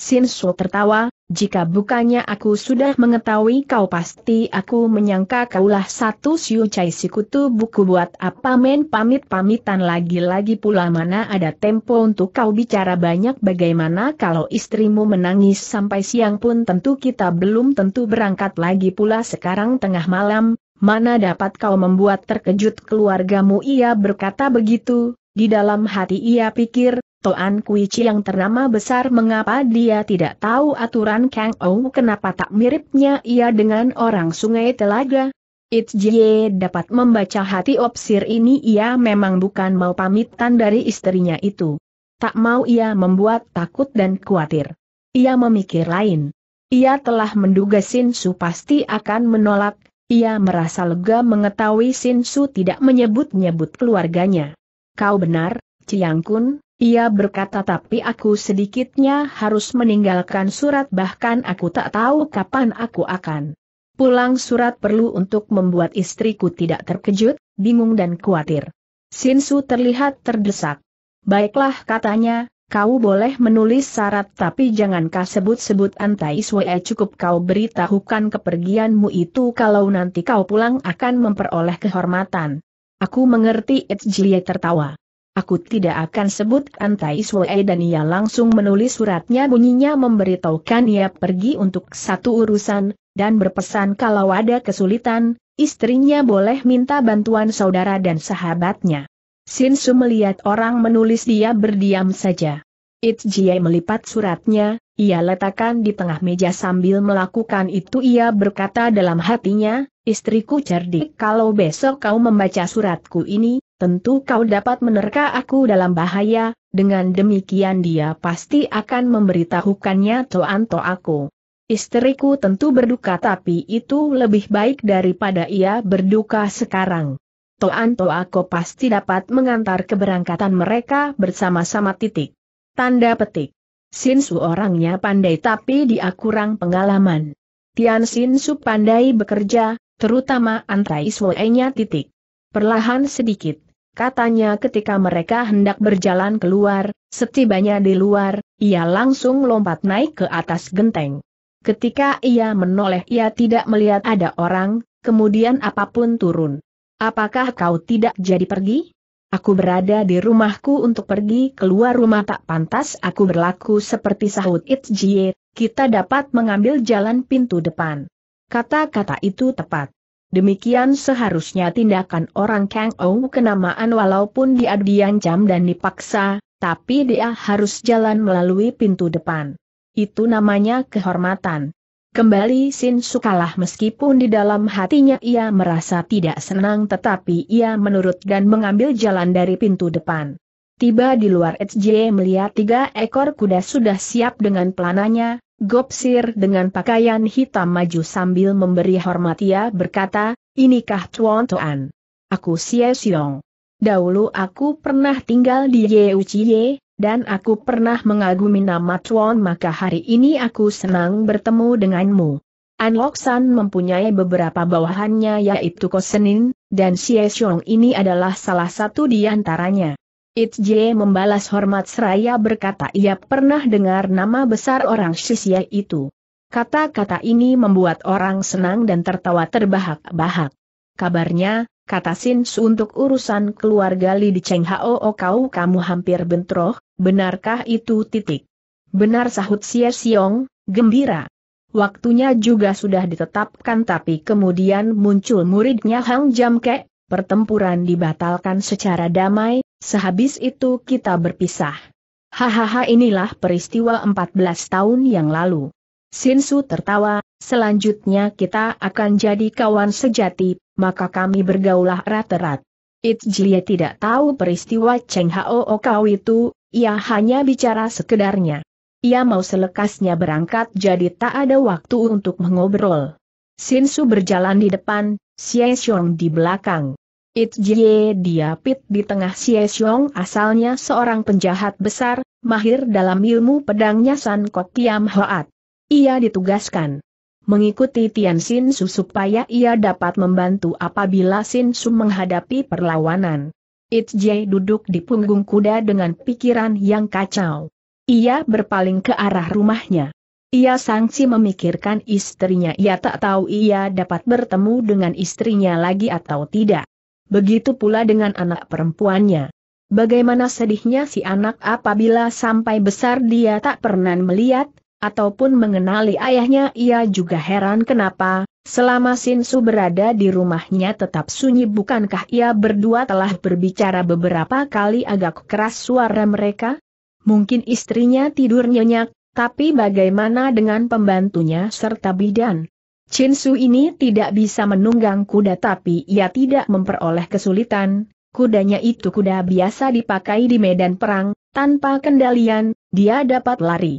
Sin Su tertawa, jika bukannya aku sudah mengetahui kau pasti aku menyangka kaulah satu siu cai sikutu buku buat apa men pamit-pamitan lagi-lagi pula mana ada tempo untuk kau bicara banyak bagaimana kalau istrimu menangis sampai siang pun tentu kita belum tentu berangkat lagi pula sekarang tengah malam, mana dapat kau membuat terkejut keluargamu ia berkata begitu, di dalam hati ia pikir, Toan Kui Chi yang ternama besar mengapa dia tidak tahu aturan Kang Ou kenapa tak miripnya ia dengan orang sungai telaga? It Jie dapat membaca hati opsir ini ia memang bukan mau pamitan dari istrinya itu. Tak mau ia membuat takut dan khawatir. Ia memikir lain. Ia telah menduga Sin Su pasti akan menolak, ia merasa lega mengetahui Sin Su tidak menyebut-nyebut keluarganya. Kau benar, Ciang Kun, ia berkata tapi aku sedikitnya harus meninggalkan surat bahkan aku tak tahu kapan aku akan. Pulang surat perlu untuk membuat istriku tidak terkejut, bingung dan khawatir. Sinsu terlihat terdesak. Baiklah katanya, kau boleh menulis syarat tapi jangankah sebut-sebut antai suai cukup kau beritahukan kepergianmu itu kalau nanti kau pulang akan memperoleh kehormatan. Aku mengerti Ejie tertawa. Aku tidak akan sebut Antai Sue dan ia langsung menulis suratnya bunyinya memberitahukan ia pergi untuk satu urusan, dan berpesan kalau ada kesulitan, istrinya boleh minta bantuan saudara dan sahabatnya. Su melihat orang menulis dia berdiam saja. It Jie melipat suratnya, ia letakkan di tengah meja sambil melakukan itu ia berkata dalam hatinya, istriku cerdik kalau besok kau membaca suratku ini, tentu kau dapat menerka aku dalam bahaya, dengan demikian dia pasti akan memberitahukannya Toanto aku. Istriku tentu berduka tapi itu lebih baik daripada ia berduka sekarang. Toanto aku pasti dapat mengantar keberangkatan mereka bersama-sama titik. Tanda petik. Sinsu orangnya pandai tapi dia kurang pengalaman. Tian Sinsu pandai bekerja, terutama antai suenya titik. Perlahan sedikit, Katanya ketika mereka hendak berjalan keluar, setibanya di luar, ia langsung lompat naik ke atas genteng. Ketika ia menoleh ia tidak melihat ada orang, kemudian apapun turun. Apakah kau tidak jadi pergi? Aku berada di rumahku untuk pergi keluar rumah tak pantas aku berlaku seperti sahut Itjie, kita dapat mengambil jalan pintu depan. Kata-kata itu tepat. Demikian seharusnya tindakan orang Kang Ou kenamaan walaupun dia diancam dan dipaksa, tapi dia harus jalan melalui pintu depan. Itu namanya kehormatan. Kembali Sin Sukalah meskipun di dalam hatinya ia merasa tidak senang tetapi ia menurut dan mengambil jalan dari pintu depan. Tiba di luar HJ melihat tiga ekor kuda sudah siap dengan pelananya, Gopsir dengan pakaian hitam maju sambil memberi hormat ia berkata, inikah Chuan Toan? Aku Xie Xiong. Dahulu aku pernah tinggal di Ye dan aku pernah mengagumi nama Chuan maka hari ini aku senang bertemu denganmu. An Loksan mempunyai beberapa bawahannya yaitu Kosenin, dan Xie Xiong ini adalah salah satu di antaranya. Itje membalas hormat seraya berkata ia pernah dengar nama besar orang Shisye itu. Kata-kata ini membuat orang senang dan tertawa terbahak-bahak. Kabarnya, kata Sin Su untuk urusan keluarga Li di Cheng Hao oh, kau kamu hampir bentroh, benarkah itu titik? Benar sahut Xie Xiong, gembira. Waktunya juga sudah ditetapkan tapi kemudian muncul muridnya Hang Jam Kek, pertempuran dibatalkan secara damai, sehabis itu kita berpisah. Hahaha inilah peristiwa 14 tahun yang lalu. Sinsu tertawa, selanjutnya kita akan jadi kawan sejati, maka kami bergaulah erat-erat. Itjie tidak tahu peristiwa Cheng Hao Okau itu, ia hanya bicara sekedarnya. Ia mau selekasnya berangkat jadi tak ada waktu untuk mengobrol. Sinsu berjalan di depan, Xie Xiong di belakang. It Jie Diapit di tengah Xie Xiong asalnya seorang penjahat besar, mahir dalam ilmu pedangnya San Kok Kiam Hoat. Ia ditugaskan mengikuti Tian Xin Su supaya ia dapat membantu apabila Xin Su menghadapi perlawanan. It Jie duduk di punggung kuda dengan pikiran yang kacau. Ia berpaling ke arah rumahnya. Ia sangsi memikirkan istrinya ia tak tahu ia dapat bertemu dengan istrinya lagi atau tidak. Begitu pula dengan anak perempuannya. Bagaimana sedihnya si anak apabila sampai besar dia tak pernah melihat, ataupun mengenali ayahnya ia juga heran kenapa, selama Sinsu berada di rumahnya tetap sunyi bukankah ia berdua telah berbicara beberapa kali agak keras suara mereka? Mungkin istrinya tidur nyenyak, tapi bagaimana dengan pembantunya serta bidan? Chin Su ini tidak bisa menunggang kuda tapi ia tidak memperoleh kesulitan, kudanya itu kuda biasa dipakai di medan perang, tanpa kendalian, dia dapat lari.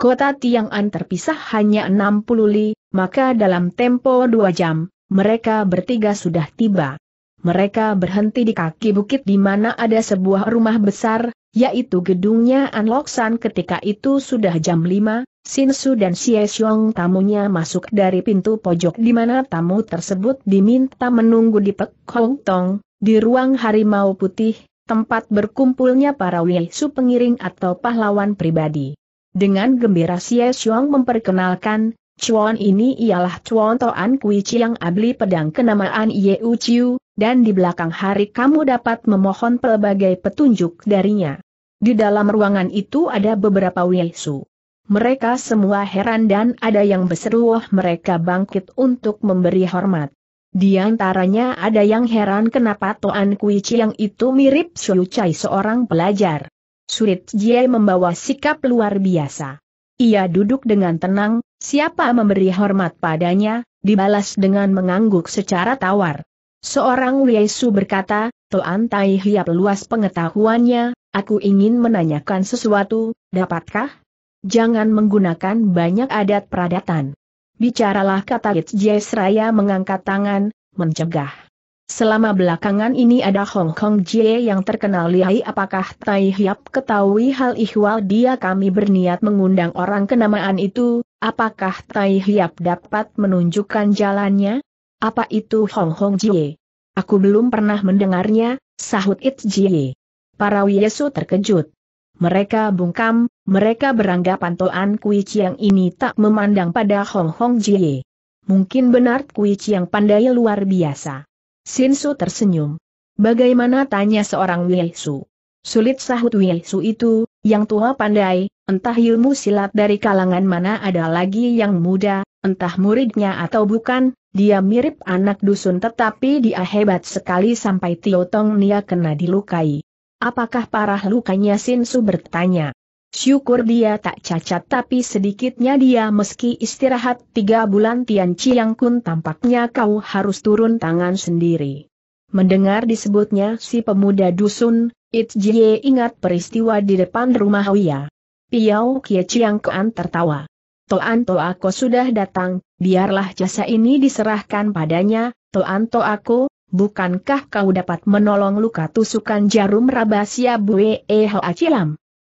Kota Tiang'an terpisah hanya 60 li, maka dalam tempo dua jam, mereka bertiga sudah tiba. Mereka berhenti di kaki bukit di mana ada sebuah rumah besar, yaitu gedungnya Anloksan ketika itu sudah jam 5, Sinsu dan Xiong tamunya masuk dari pintu pojok di mana tamu tersebut diminta menunggu di Pek Hong Tong, di ruang harimau putih, tempat berkumpulnya para Su pengiring atau pahlawan pribadi. Dengan gembira Xiong memperkenalkan, Cuan ini ialah Cuan Toan Kui Chiang Abli Pedang kenamaan Ye Chiu, dan di belakang hari kamu dapat memohon pelbagai petunjuk darinya. Di dalam ruangan itu ada beberapa Wiesu. Mereka semua heran dan ada yang berseru wah mereka bangkit untuk memberi hormat. Di antaranya ada yang heran kenapa Toan Kui Chiang itu mirip Xiu Chai seorang pelajar. Surit Jie membawa sikap luar biasa. Ia duduk dengan tenang, siapa memberi hormat padanya, dibalas dengan mengangguk secara tawar. Seorang Wiesu berkata, "Tuan Tai Hiap luas pengetahuannya, aku ingin menanyakan sesuatu, dapatkah? Jangan menggunakan banyak adat peradatan. Bicaralah kata Its Raya mengangkat tangan, mencegah. Selama belakangan ini ada Hong Kong Jie yang terkenal lihai apakah Tai Hiap ketahui hal ihwal dia kami berniat mengundang orang kenamaan itu, apakah Tai Hiap dapat menunjukkan jalannya? Apa itu Hong Kong Jie? Aku belum pernah mendengarnya, sahut It Jie. Para Wiesu terkejut. Mereka bungkam, mereka beranggapan Toan Kui Chiang ini tak memandang pada Hong Hong Jie. Mungkin benar Kui Chiang pandai luar biasa. Sin Su tersenyum. Bagaimana tanya seorang Su? Sulit sahut Su itu, yang tua pandai, entah ilmu silat dari kalangan mana ada lagi yang muda, entah muridnya atau bukan, dia mirip anak dusun tetapi dia hebat sekali sampai tiotong Tong Nia kena dilukai. Apakah parah lukanya Sin Su bertanya. Syukur dia tak cacat tapi sedikitnya dia meski istirahat tiga bulan Tian Chiang Kun tampaknya kau harus turun tangan sendiri. Mendengar disebutnya si pemuda dusun, It Jie ingat peristiwa di depan rumah Wia. Piao Kie Chiang Kuan tertawa. Toan aku sudah datang, biarlah jasa ini diserahkan padanya, Toan aku, bukankah kau dapat menolong luka tusukan jarum rabasia Bue Eho Acilam?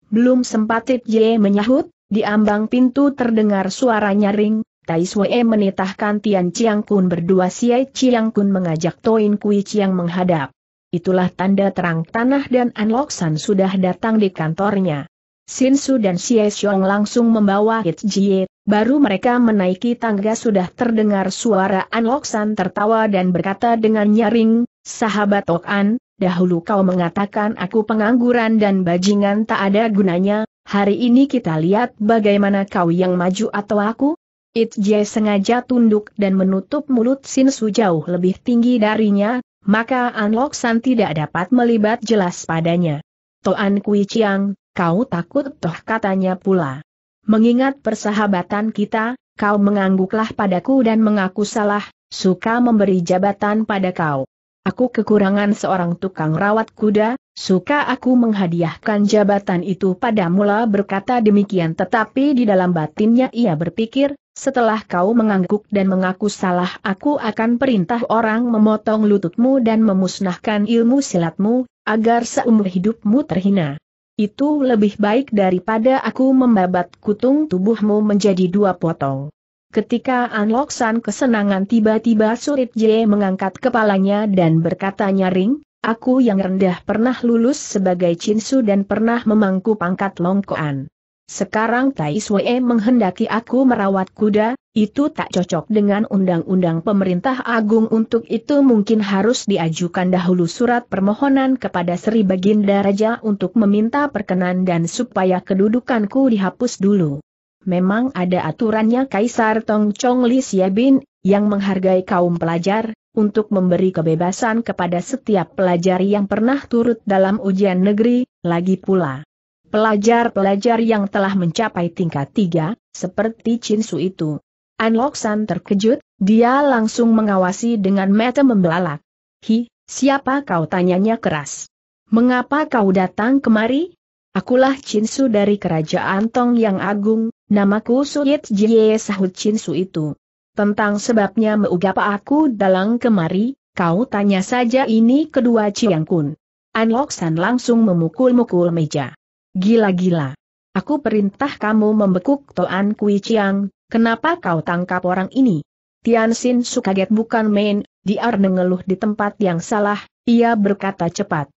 Belum sempat Tip Ye menyahut, di ambang pintu terdengar suara nyaring, Tai Sui menitahkan Tian Chiang Kun berdua Siai Chiang Kun mengajak Toin Kui Chiang menghadap. Itulah tanda terang tanah dan An San sudah datang di kantornya. Sin Su dan Xie Xiong langsung membawa Hit Jie, baru mereka menaiki tangga sudah terdengar suara An San tertawa dan berkata dengan nyaring, Sahabat an. Dahulu kau mengatakan aku pengangguran dan bajingan tak ada gunanya, hari ini kita lihat bagaimana kau yang maju atau aku? It Jie sengaja tunduk dan menutup mulut Sin Su jauh lebih tinggi darinya, maka An Lok San tidak dapat melibat jelas padanya. Toan Kui Chiang, kau takut toh katanya pula. Mengingat persahabatan kita, kau mengangguklah padaku dan mengaku salah, suka memberi jabatan pada kau aku kekurangan seorang tukang rawat kuda, suka aku menghadiahkan jabatan itu pada mula berkata demikian tetapi di dalam batinnya ia berpikir, setelah kau mengangguk dan mengaku salah aku akan perintah orang memotong lututmu dan memusnahkan ilmu silatmu, agar seumur hidupmu terhina. Itu lebih baik daripada aku membabat kutung tubuhmu menjadi dua potong. Ketika Anloksan kesenangan tiba-tiba Surit J mengangkat kepalanya dan berkata nyaring, Aku yang rendah pernah lulus sebagai Cinsu dan pernah memangku pangkat Longkoan. Sekarang Tai menghendaki aku merawat kuda, itu tak cocok dengan undang-undang pemerintah agung untuk itu mungkin harus diajukan dahulu surat permohonan kepada Sri Baginda Raja untuk meminta perkenan dan supaya kedudukanku dihapus dulu memang ada aturannya Kaisar Tong Chong Li Siebin, yang menghargai kaum pelajar, untuk memberi kebebasan kepada setiap pelajar yang pernah turut dalam ujian negeri, lagi pula. Pelajar-pelajar yang telah mencapai tingkat tiga, seperti Chinsu itu. Lok San terkejut, dia langsung mengawasi dengan mata membelalak. Hi, siapa kau tanyanya keras. Mengapa kau datang kemari? Akulah Chinsu dari kerajaan Tong yang agung, Namaku Suyit Jie Sahut Chinsu itu. Tentang sebabnya meugapa aku dalang kemari, kau tanya saja ini kedua Chiang Kun. An San langsung memukul-mukul meja. Gila-gila. Aku perintah kamu membekuk Toan Kui Chiang, kenapa kau tangkap orang ini? Tian Sin Su kaget bukan main, dia mengeluh di tempat yang salah, ia berkata cepat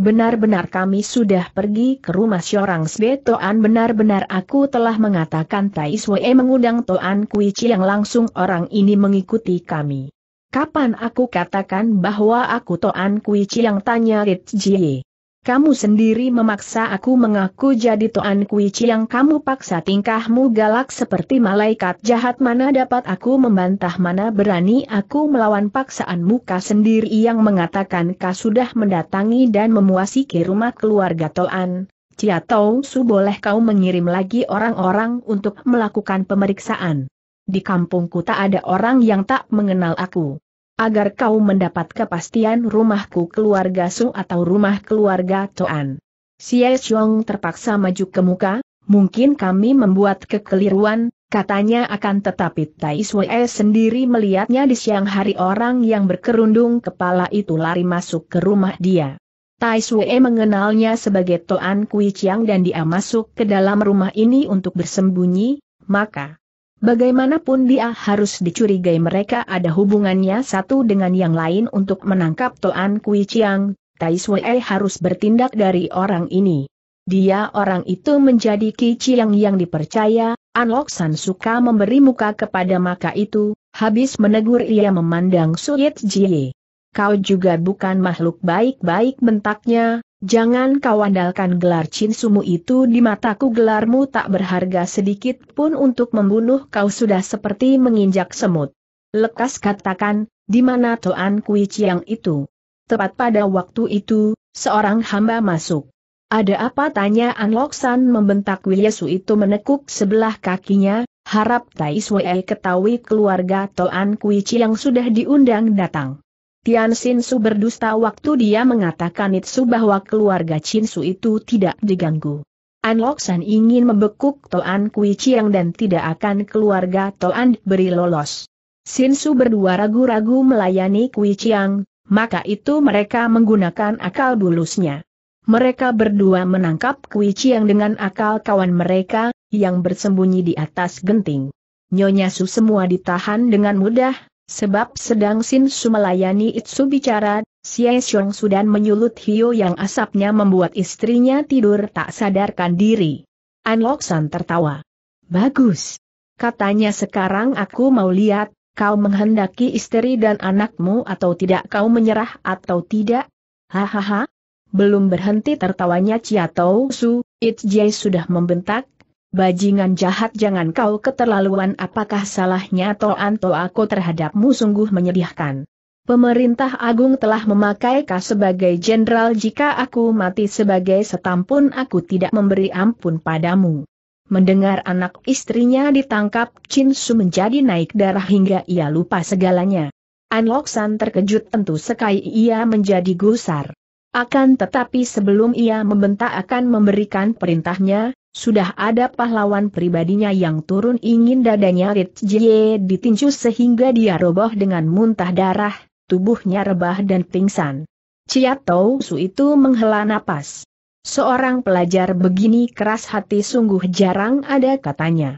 benar-benar kami sudah pergi ke rumah seorang Sbe Toan benar-benar aku telah mengatakan Tai Swe mengundang Toan Kui yang langsung orang ini mengikuti kami. Kapan aku katakan bahwa aku Toan Kui yang tanya Rit Jie? Kamu sendiri memaksa aku mengaku jadi Toan Kuici yang kamu paksa tingkahmu galak seperti malaikat jahat mana dapat aku membantah mana berani aku melawan paksaan muka sendiri yang mengatakan kau sudah mendatangi dan memuasi ke rumah keluarga Toan. Cia Tau Su boleh kau mengirim lagi orang-orang untuk melakukan pemeriksaan. Di kampungku tak ada orang yang tak mengenal aku agar kau mendapat kepastian rumahku keluarga Su atau rumah keluarga Toan. Xie Xiong terpaksa maju ke muka, mungkin kami membuat kekeliruan, katanya akan tetapi Tai E sendiri melihatnya di siang hari orang yang berkerundung kepala itu lari masuk ke rumah dia. Tai Sue mengenalnya sebagai Toan Kui Chiang dan dia masuk ke dalam rumah ini untuk bersembunyi, maka Bagaimanapun dia harus dicurigai mereka ada hubungannya satu dengan yang lain untuk menangkap Toan Kui Chiang, Tai Sui harus bertindak dari orang ini. Dia orang itu menjadi Ki Chiang yang dipercaya, Lok San suka memberi muka kepada maka itu, habis menegur ia memandang Suyit Jie. Kau juga bukan makhluk baik-baik bentaknya, Jangan kau andalkan gelar cinsumu itu di mataku gelarmu tak berharga sedikit pun untuk membunuh kau sudah seperti menginjak semut. Lekas katakan, di mana Toan Kui Chiang itu? Tepat pada waktu itu, seorang hamba masuk. Ada apa tanya An Loksan membentak Willyasu itu menekuk sebelah kakinya, harap Tai Sui ketahui keluarga Toan Kui Chiang sudah diundang datang. Tian Sin Su berdusta waktu dia mengatakan itu bahwa keluarga Chin itu tidak diganggu. An Loksan ingin membekuk Toan Kui Chiang dan tidak akan keluarga Toan beri lolos. Sin Su berdua ragu-ragu melayani Kui Chiang, maka itu mereka menggunakan akal bulusnya. Mereka berdua menangkap Kui Chiang dengan akal kawan mereka, yang bersembunyi di atas genting. Nyonya Su semua ditahan dengan mudah, Sebab sedang Sin Su melayani Itsu bicara, Xie Xiong Sudan menyulut Hio yang asapnya membuat istrinya tidur tak sadarkan diri. Anlok San tertawa. Bagus. Katanya sekarang aku mau lihat, kau menghendaki istri dan anakmu atau tidak kau menyerah atau tidak? Hahaha. Belum berhenti tertawanya Chia Tau Su, It sudah membentak, Bajingan jahat jangan kau keterlaluan apakah salahnya to aku terhadapmu sungguh menyedihkan. Pemerintah Agung telah memakai kau sebagai jenderal jika aku mati sebagai setampun aku tidak memberi ampun padamu. Mendengar anak istrinya ditangkap, Chin Su menjadi naik darah hingga ia lupa segalanya. An Lok San terkejut tentu sekali ia menjadi gusar. Akan tetapi sebelum ia membentak akan memberikan perintahnya, sudah ada pahlawan pribadinya yang turun ingin dadanya Rit Jie ditinju sehingga dia roboh dengan muntah darah, tubuhnya rebah dan pingsan. Cia Tau Su itu menghela napas. Seorang pelajar begini keras hati sungguh jarang ada katanya.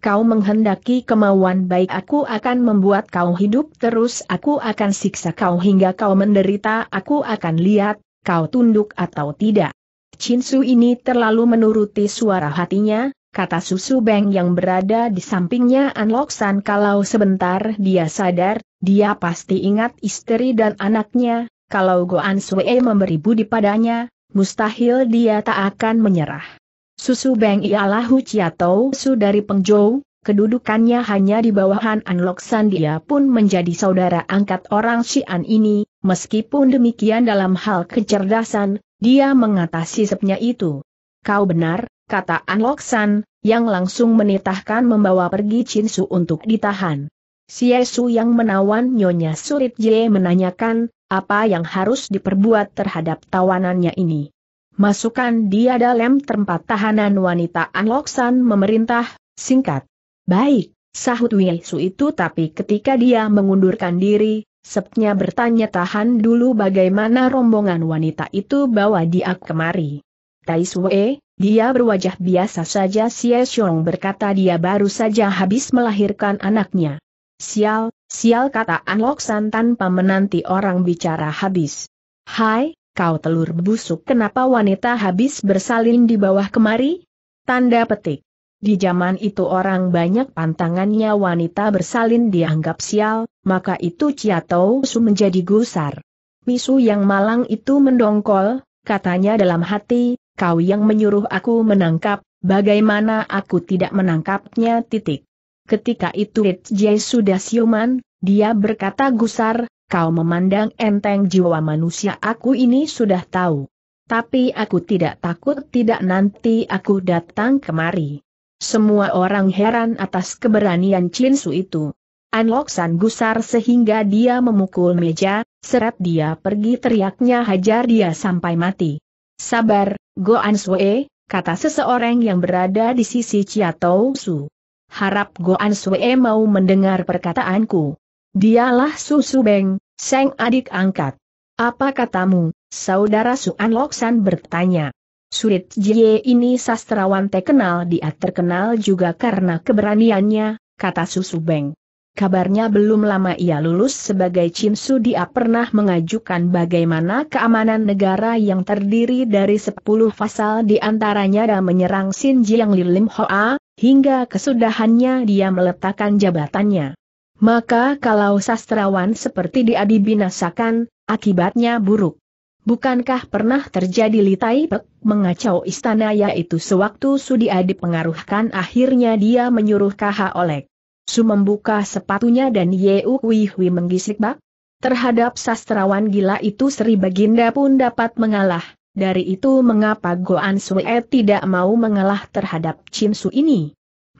Kau menghendaki kemauan baik aku akan membuat kau hidup terus aku akan siksa kau hingga kau menderita aku akan lihat, kau tunduk atau tidak. Chinsu ini terlalu menuruti suara hatinya, kata Susu Beng yang berada di sampingnya San kalau sebentar dia sadar, dia pasti ingat istri dan anaknya, kalau Goan Sue memberi budi padanya, mustahil dia tak akan menyerah. Susu Beng ialah Hu Huciatou Su dari Pengjou, kedudukannya hanya di bawahan San. dia pun menjadi saudara angkat orang Xian ini, meskipun demikian dalam hal kecerdasan, dia mengatasi sepnya itu. Kau benar, kata An Loksan, yang langsung menitahkan membawa pergi Chin Su untuk ditahan. Si Yesu yang menawan Nyonya Surit menanyakan, apa yang harus diperbuat terhadap tawanannya ini. Masukkan dia dalam tempat tahanan wanita An Loksan memerintah, singkat. Baik, sahut Yesu itu tapi ketika dia mengundurkan diri, Sepnya bertanya tahan dulu bagaimana rombongan wanita itu bawa dia kemari. Tai Sue, dia berwajah biasa saja Xie Xiong berkata dia baru saja habis melahirkan anaknya. Sial, sial kata An Loksan tanpa menanti orang bicara habis. Hai, kau telur busuk kenapa wanita habis bersalin di bawah kemari? Tanda petik. Di zaman itu orang banyak pantangannya wanita bersalin dianggap sial, maka itu Ciatou Su menjadi gusar. Misu yang malang itu mendongkol, katanya dalam hati, kau yang menyuruh aku menangkap, bagaimana aku tidak menangkapnya titik. Ketika itu It Jai sudah siuman, dia berkata gusar, kau memandang enteng jiwa manusia aku ini sudah tahu. Tapi aku tidak takut tidak nanti aku datang kemari. Semua orang heran atas keberanian Chin Su itu. An Loksan gusar sehingga dia memukul meja, seret dia pergi teriaknya hajar dia sampai mati. Sabar, Goan Sue, kata seseorang yang berada di sisi Tau Su. Harap Goan Sue mau mendengar perkataanku. Dialah Su Su Beng, Seng adik angkat. Apa katamu, saudara Su An Loksan bertanya. Surit Jie ini sastrawan terkenal dia terkenal juga karena keberaniannya, kata Susu Beng. Kabarnya belum lama ia lulus sebagai Cimsu dia pernah mengajukan bagaimana keamanan negara yang terdiri dari 10 pasal diantaranya dan menyerang Xin Jiang Lim Hoa, hingga kesudahannya dia meletakkan jabatannya. Maka kalau sastrawan seperti dia dibinasakan, akibatnya buruk. Bukankah pernah terjadi litai pek mengacau istana yaitu sewaktu Sudia pengaruhkan akhirnya dia menyuruh kaha oleh Su membuka sepatunya dan Yeu Wihwi Hui menggisik bak. Terhadap sastrawan gila itu Sri Baginda pun dapat mengalah. Dari itu mengapa Goan Sue tidak mau mengalah terhadap Chin Su ini.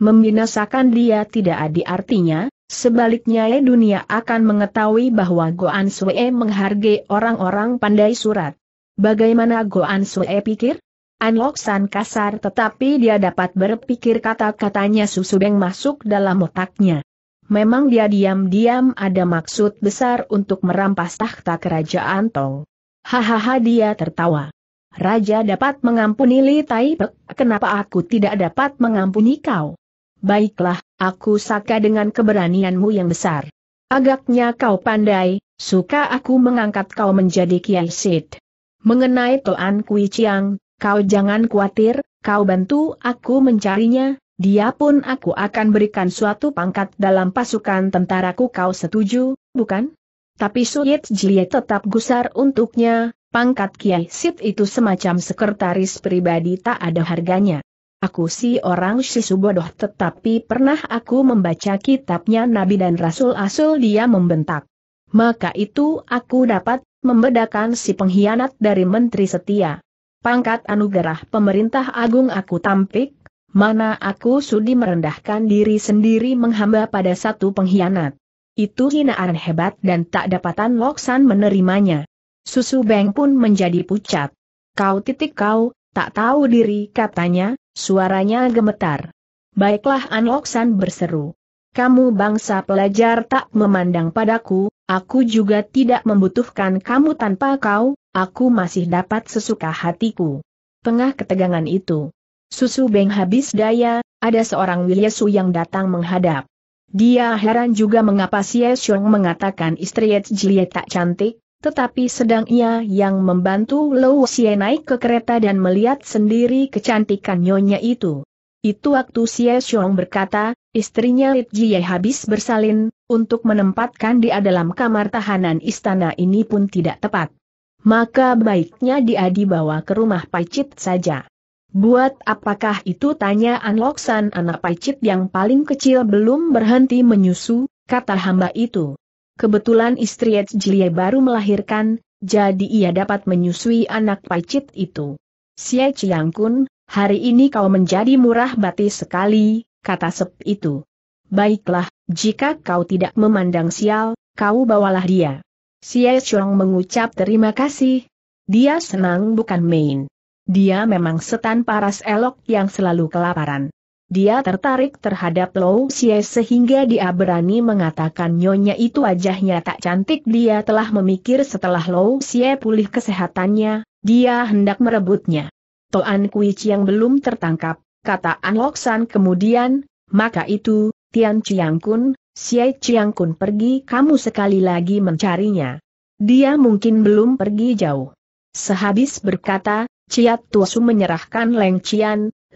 Membinasakan dia tidak ada artinya, Sebaliknya dunia akan mengetahui bahwa Goan Sue menghargai orang-orang pandai surat. Bagaimana Goan Sue pikir? Anloksan kasar tetapi dia dapat berpikir kata-katanya susu yang masuk dalam otaknya. Memang dia diam-diam ada maksud besar untuk merampas tahta kerajaan Tong. Hahaha dia tertawa. Raja dapat mengampuni Li Taipek, kenapa aku tidak dapat mengampuni kau? Baiklah, aku saka dengan keberanianmu yang besar. Agaknya kau pandai, suka aku mengangkat kau menjadi Kiai Sid. Mengenai Toan Kui Chiang, kau jangan khawatir, kau bantu aku mencarinya, dia pun aku akan berikan suatu pangkat dalam pasukan tentaraku kau setuju, bukan? Tapi Suyit Jie tetap gusar untuknya, pangkat Kiai Sid itu semacam sekretaris pribadi tak ada harganya. Aku si orang sisu bodoh tetapi pernah aku membaca kitabnya Nabi dan Rasul Asul dia membentak. Maka itu aku dapat membedakan si pengkhianat dari Menteri Setia. Pangkat anugerah pemerintah agung aku tampik, mana aku sudi merendahkan diri sendiri menghamba pada satu pengkhianat. Itu hinaan hebat dan tak dapatan Loksan menerimanya. Susu Beng pun menjadi pucat. Kau titik kau, tak tahu diri katanya, Suaranya gemetar. Baiklah An Loksan berseru. Kamu bangsa pelajar tak memandang padaku, aku juga tidak membutuhkan kamu tanpa kau, aku masih dapat sesuka hatiku. Tengah ketegangan itu. Susu Beng habis daya, ada seorang Wilyesu yang datang menghadap. Dia heran juga mengapa Xie Xiong mengatakan istri Jie tak cantik, tetapi sedang ia yang membantu Lou Xie naik ke kereta dan melihat sendiri kecantikan nyonya itu. Itu waktu Xie Xiong berkata, istrinya Lit Jie habis bersalin, untuk menempatkan dia dalam kamar tahanan istana ini pun tidak tepat. Maka baiknya dia dibawa ke rumah Pacit saja. Buat apakah itu tanya An Loxan, anak Pacit yang paling kecil belum berhenti menyusu, kata hamba itu. Kebetulan istri Ejlie baru melahirkan, jadi ia dapat menyusui anak pacit itu. Xie Chiang Kun, hari ini kau menjadi murah bati sekali, kata Sep itu. Baiklah, jika kau tidak memandang sial, kau bawalah dia. Xie Chiang mengucap terima kasih. Dia senang bukan main. Dia memang setan paras elok yang selalu kelaparan. Dia tertarik terhadap Lou Xie sehingga dia berani mengatakan nyonya itu wajahnya tak cantik dia telah memikir setelah Lou Xie pulih kesehatannya, dia hendak merebutnya. Toan Kui Chiang belum tertangkap, kata An San kemudian, maka itu, Tian Chiang Kun, Xie Chiang Kun pergi kamu sekali lagi mencarinya. Dia mungkin belum pergi jauh. Sehabis berkata, Ciat Tuasu menyerahkan Leng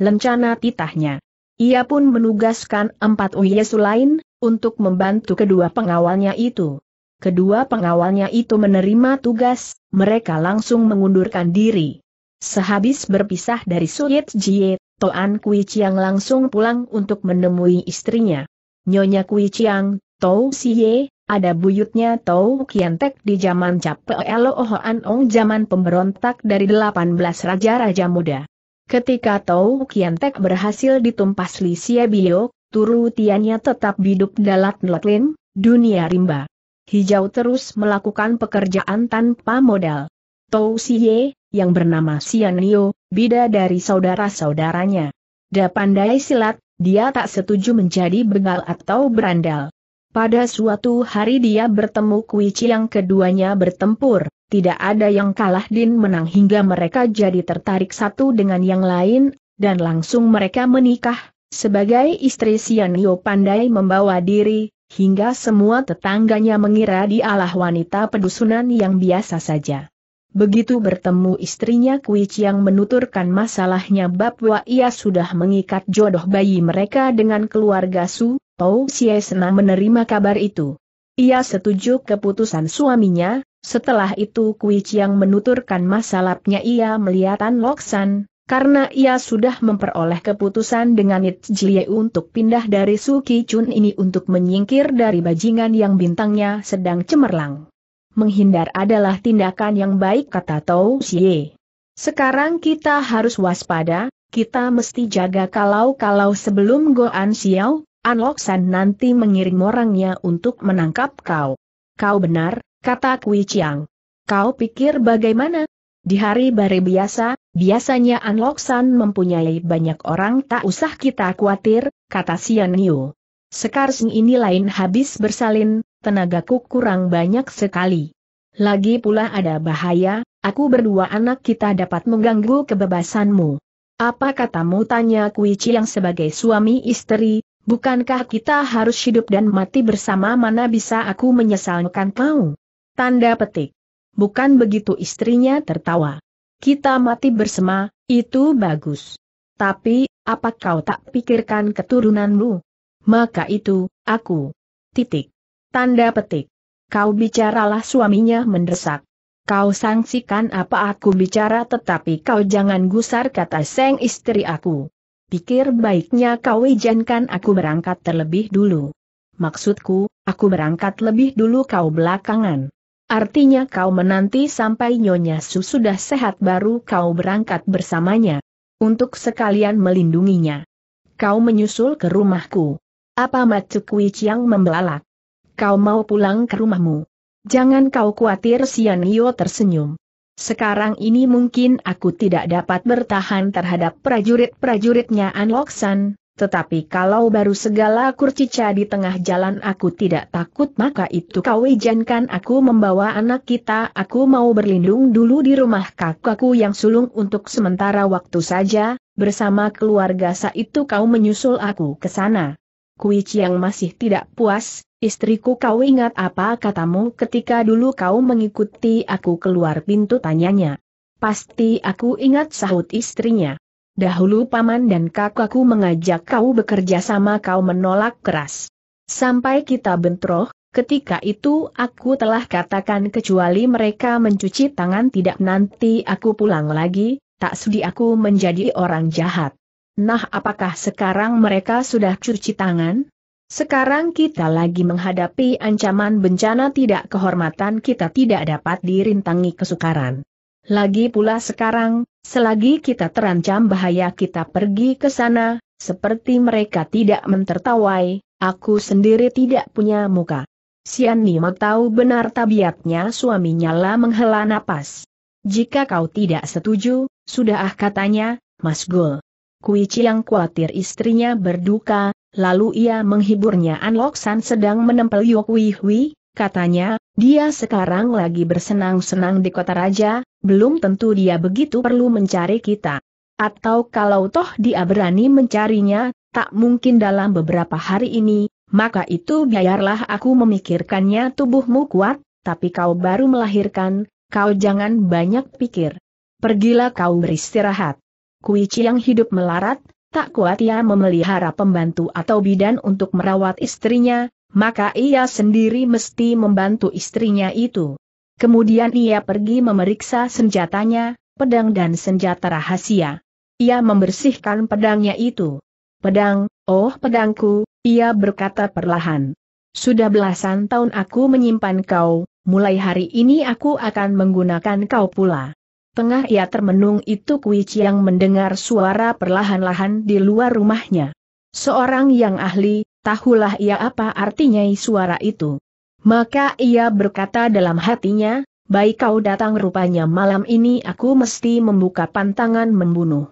lencana titahnya. Ia pun menugaskan empat Uyesu lain, untuk membantu kedua pengawalnya itu. Kedua pengawalnya itu menerima tugas, mereka langsung mengundurkan diri. Sehabis berpisah dari Suyet Jie, Toan Kui Chiang langsung pulang untuk menemui istrinya. Nyonya Kui Chiang, Tau Siye, ada buyutnya Tau Kiantek di zaman Cap Ohoan Ong zaman pemberontak dari 18 raja-raja muda. Ketika Tau Kian berhasil ditumpas Li Xia Bio, turutiannya tetap hidup dalam Lotlin, dunia rimba. Hijau terus melakukan pekerjaan tanpa modal. Tau Xie, yang bernama Xianio, bida dari saudara-saudaranya. Da pandai silat, dia tak setuju menjadi begal atau berandal. Pada suatu hari dia bertemu Kui Chi yang keduanya bertempur tidak ada yang kalah din menang hingga mereka jadi tertarik satu dengan yang lain, dan langsung mereka menikah. Sebagai istri Sianio pandai membawa diri, hingga semua tetangganya mengira dialah wanita pedusunan yang biasa saja. Begitu bertemu istrinya Kuici yang menuturkan masalahnya bahwa ia sudah mengikat jodoh bayi mereka dengan keluarga Su, Pau Xie senang menerima kabar itu. Ia setuju keputusan suaminya, setelah itu Kui Chiang menuturkan masalahnya ia melihat An Loksan, karena ia sudah memperoleh keputusan dengan It Jie untuk pindah dari Su Suki Chun ini untuk menyingkir dari bajingan yang bintangnya sedang cemerlang. Menghindar adalah tindakan yang baik kata Tau Xie. Sekarang kita harus waspada, kita mesti jaga kalau-kalau sebelum go An Xiao, An Loksan nanti mengirim orangnya untuk menangkap kau. Kau benar, kata Kui Chiang. Kau pikir bagaimana? Di hari bari biasa, biasanya An San mempunyai banyak orang tak usah kita khawatir, kata Sian Niu. Sekarang ini lain habis bersalin, tenagaku kurang banyak sekali. Lagi pula ada bahaya, aku berdua anak kita dapat mengganggu kebebasanmu. Apa katamu tanya Kui Chiang sebagai suami istri, bukankah kita harus hidup dan mati bersama mana bisa aku menyesalkan kau? Tanda petik. Bukan begitu istrinya tertawa. Kita mati bersama, itu bagus. Tapi, apa kau tak pikirkan keturunanmu? Maka itu, aku. Titik. Tanda petik. Kau bicaralah suaminya mendesak. Kau sangsikan apa aku bicara tetapi kau jangan gusar kata seng istri aku. Pikir baiknya kau izinkan aku berangkat terlebih dulu. Maksudku, aku berangkat lebih dulu kau belakangan. Artinya kau menanti sampai Nyonya Su sudah sehat baru kau berangkat bersamanya. Untuk sekalian melindunginya. Kau menyusul ke rumahku. Apa Matsukui Chiang membelalak? Kau mau pulang ke rumahmu? Jangan kau khawatir Sianio tersenyum. Sekarang ini mungkin aku tidak dapat bertahan terhadap prajurit-prajuritnya An Anloksan, tetapi kalau baru segala kurcica di tengah jalan aku tidak takut maka itu kau izinkan aku membawa anak kita aku mau berlindung dulu di rumah kakakku yang sulung untuk sementara waktu saja, bersama keluarga itu kau menyusul aku ke sana. Kuici yang masih tidak puas, istriku kau ingat apa katamu ketika dulu kau mengikuti aku keluar pintu tanyanya. Pasti aku ingat sahut istrinya dahulu paman dan kakakku mengajak kau bekerja sama kau menolak keras. Sampai kita bentroh, ketika itu aku telah katakan kecuali mereka mencuci tangan tidak nanti aku pulang lagi, tak sudi aku menjadi orang jahat. Nah apakah sekarang mereka sudah cuci tangan? Sekarang kita lagi menghadapi ancaman bencana tidak kehormatan kita tidak dapat dirintangi kesukaran. Lagi pula sekarang, Selagi kita terancam bahaya kita pergi ke sana, seperti mereka tidak mentertawai, aku sendiri tidak punya muka. Sian Nima tahu benar tabiatnya suaminya lah menghela napas. Jika kau tidak setuju, sudah ah katanya, Mas Gul. Kuici yang khawatir istrinya berduka, lalu ia menghiburnya An San sedang menempel Yok Hui Hui, katanya, dia sekarang lagi bersenang-senang di kota raja, belum tentu dia begitu perlu mencari kita. Atau kalau toh dia berani mencarinya, tak mungkin dalam beberapa hari ini, maka itu biarlah aku memikirkannya tubuhmu kuat, tapi kau baru melahirkan, kau jangan banyak pikir. Pergilah kau beristirahat. Kuici yang hidup melarat, tak kuat ia memelihara pembantu atau bidan untuk merawat istrinya, maka ia sendiri mesti membantu istrinya itu. Kemudian ia pergi memeriksa senjatanya, pedang dan senjata rahasia. Ia membersihkan pedangnya itu. Pedang, oh pedangku, ia berkata perlahan. Sudah belasan tahun aku menyimpan kau, mulai hari ini aku akan menggunakan kau pula. Tengah ia termenung itu Kui Chiang mendengar suara perlahan-lahan di luar rumahnya. Seorang yang ahli, tahulah ia apa artinya suara itu. Maka ia berkata dalam hatinya, baik kau datang rupanya malam ini aku mesti membuka pantangan membunuh.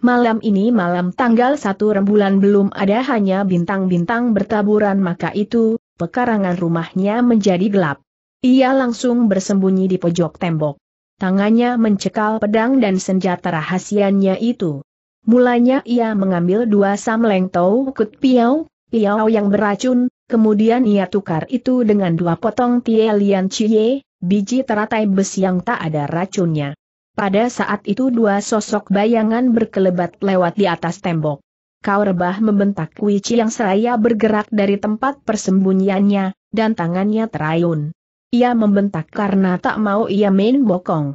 Malam ini malam tanggal satu rembulan belum ada hanya bintang-bintang bertaburan maka itu, pekarangan rumahnya menjadi gelap. Ia langsung bersembunyi di pojok tembok. Tangannya mencekal pedang dan senjata rahasianya itu. Mulanya ia mengambil dua samleng tau kut piau, piao yang beracun, kemudian ia tukar itu dengan dua potong tie lian cie, biji teratai besi yang tak ada racunnya. Pada saat itu dua sosok bayangan berkelebat lewat di atas tembok. Kau rebah membentak Kuici yang seraya bergerak dari tempat persembunyiannya, dan tangannya terayun. Ia membentak karena tak mau ia main bokong.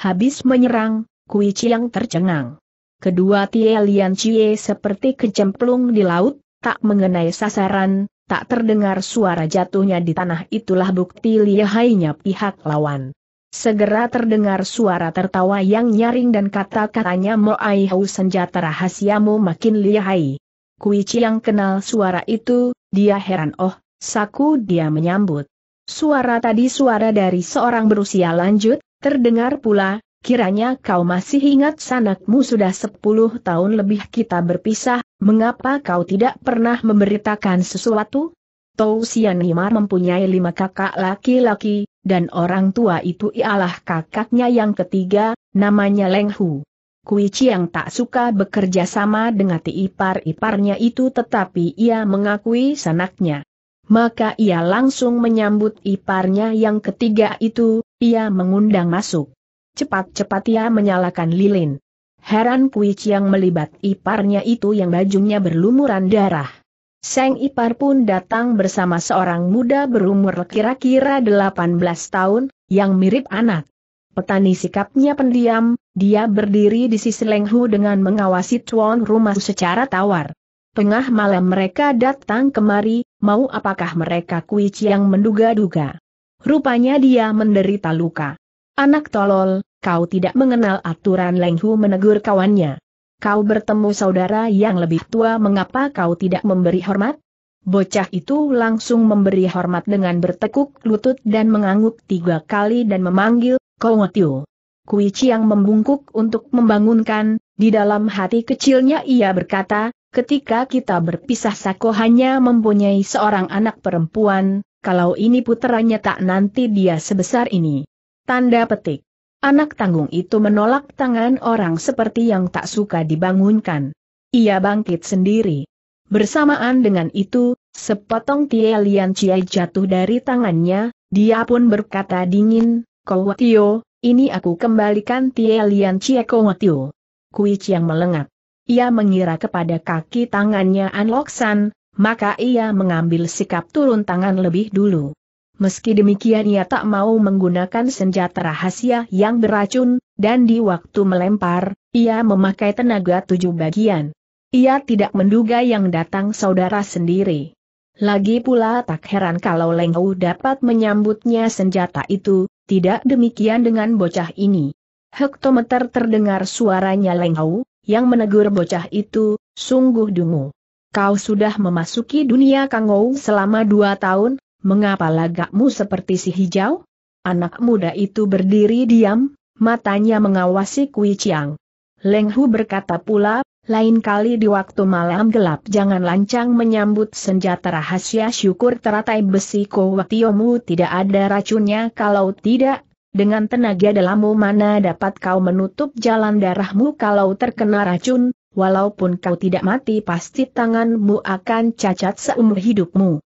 Habis menyerang, Kuici yang tercengang. Kedua Tie Lian Cie seperti kecemplung di laut, tak mengenai sasaran, tak terdengar suara jatuhnya di tanah itulah bukti lihainya pihak lawan. Segera terdengar suara tertawa yang nyaring dan kata-katanya Moai Hau senjata rahasiamu makin lihai. Kui Chiang kenal suara itu, dia heran oh, saku dia menyambut. Suara tadi suara dari seorang berusia lanjut, terdengar pula, kiranya kau masih ingat sanakmu sudah sepuluh tahun lebih kita berpisah, Mengapa kau tidak pernah memberitakan sesuatu? Tou Sian Himar mempunyai lima kakak laki-laki, dan orang tua itu ialah kakaknya yang ketiga, namanya Leng Hu. Kui Chiang tak suka bekerja sama dengan ipar-iparnya itu tetapi ia mengakui sanaknya. Maka ia langsung menyambut iparnya yang ketiga itu, ia mengundang masuk. Cepat-cepat ia menyalakan lilin. Heran Kui Chiang melibat iparnya itu yang bajunya berlumuran darah. Seng Ipar pun datang bersama seorang muda berumur kira-kira 18 tahun, yang mirip anak. Petani sikapnya pendiam, dia berdiri di sisi Leng dengan mengawasi tuan rumah secara tawar. Tengah malam mereka datang kemari, mau apakah mereka Kui Chiang menduga-duga. Rupanya dia menderita luka. Anak tolol, kau tidak mengenal aturan Leng Hu menegur kawannya. Kau bertemu saudara yang lebih tua mengapa kau tidak memberi hormat? Bocah itu langsung memberi hormat dengan bertekuk lutut dan mengangguk tiga kali dan memanggil, Kongotiu. Kui yang membungkuk untuk membangunkan, di dalam hati kecilnya ia berkata, ketika kita berpisah Sako hanya mempunyai seorang anak perempuan, kalau ini puteranya tak nanti dia sebesar ini. Tanda petik. Anak tanggung itu menolak tangan orang seperti yang tak suka dibangunkan. Ia bangkit sendiri. Bersamaan dengan itu, sepotong Tie Lian Chiai jatuh dari tangannya, dia pun berkata dingin, Kowatio, ini aku kembalikan Tie Lian Chiai Kowatio. Kui Chiang melengak. Ia mengira kepada kaki tangannya An San, maka ia mengambil sikap turun tangan lebih dulu. Meski demikian ia tak mau menggunakan senjata rahasia yang beracun, dan di waktu melempar, ia memakai tenaga tujuh bagian. Ia tidak menduga yang datang saudara sendiri. Lagi pula tak heran kalau lengau dapat menyambutnya senjata itu, tidak demikian dengan bocah ini. Hektometer terdengar suaranya lengau yang menegur bocah itu, sungguh dungu. Kau sudah memasuki dunia Kangou selama dua tahun, mengapa lagakmu seperti si hijau? Anak muda itu berdiri diam, matanya mengawasi Kui Chiang. Leng Hu berkata pula, lain kali di waktu malam gelap jangan lancang menyambut senjata rahasia syukur teratai besi kowatiomu tidak ada racunnya kalau tidak, dengan tenaga dalammu mana dapat kau menutup jalan darahmu kalau terkena racun, walaupun kau tidak mati pasti tanganmu akan cacat seumur hidupmu.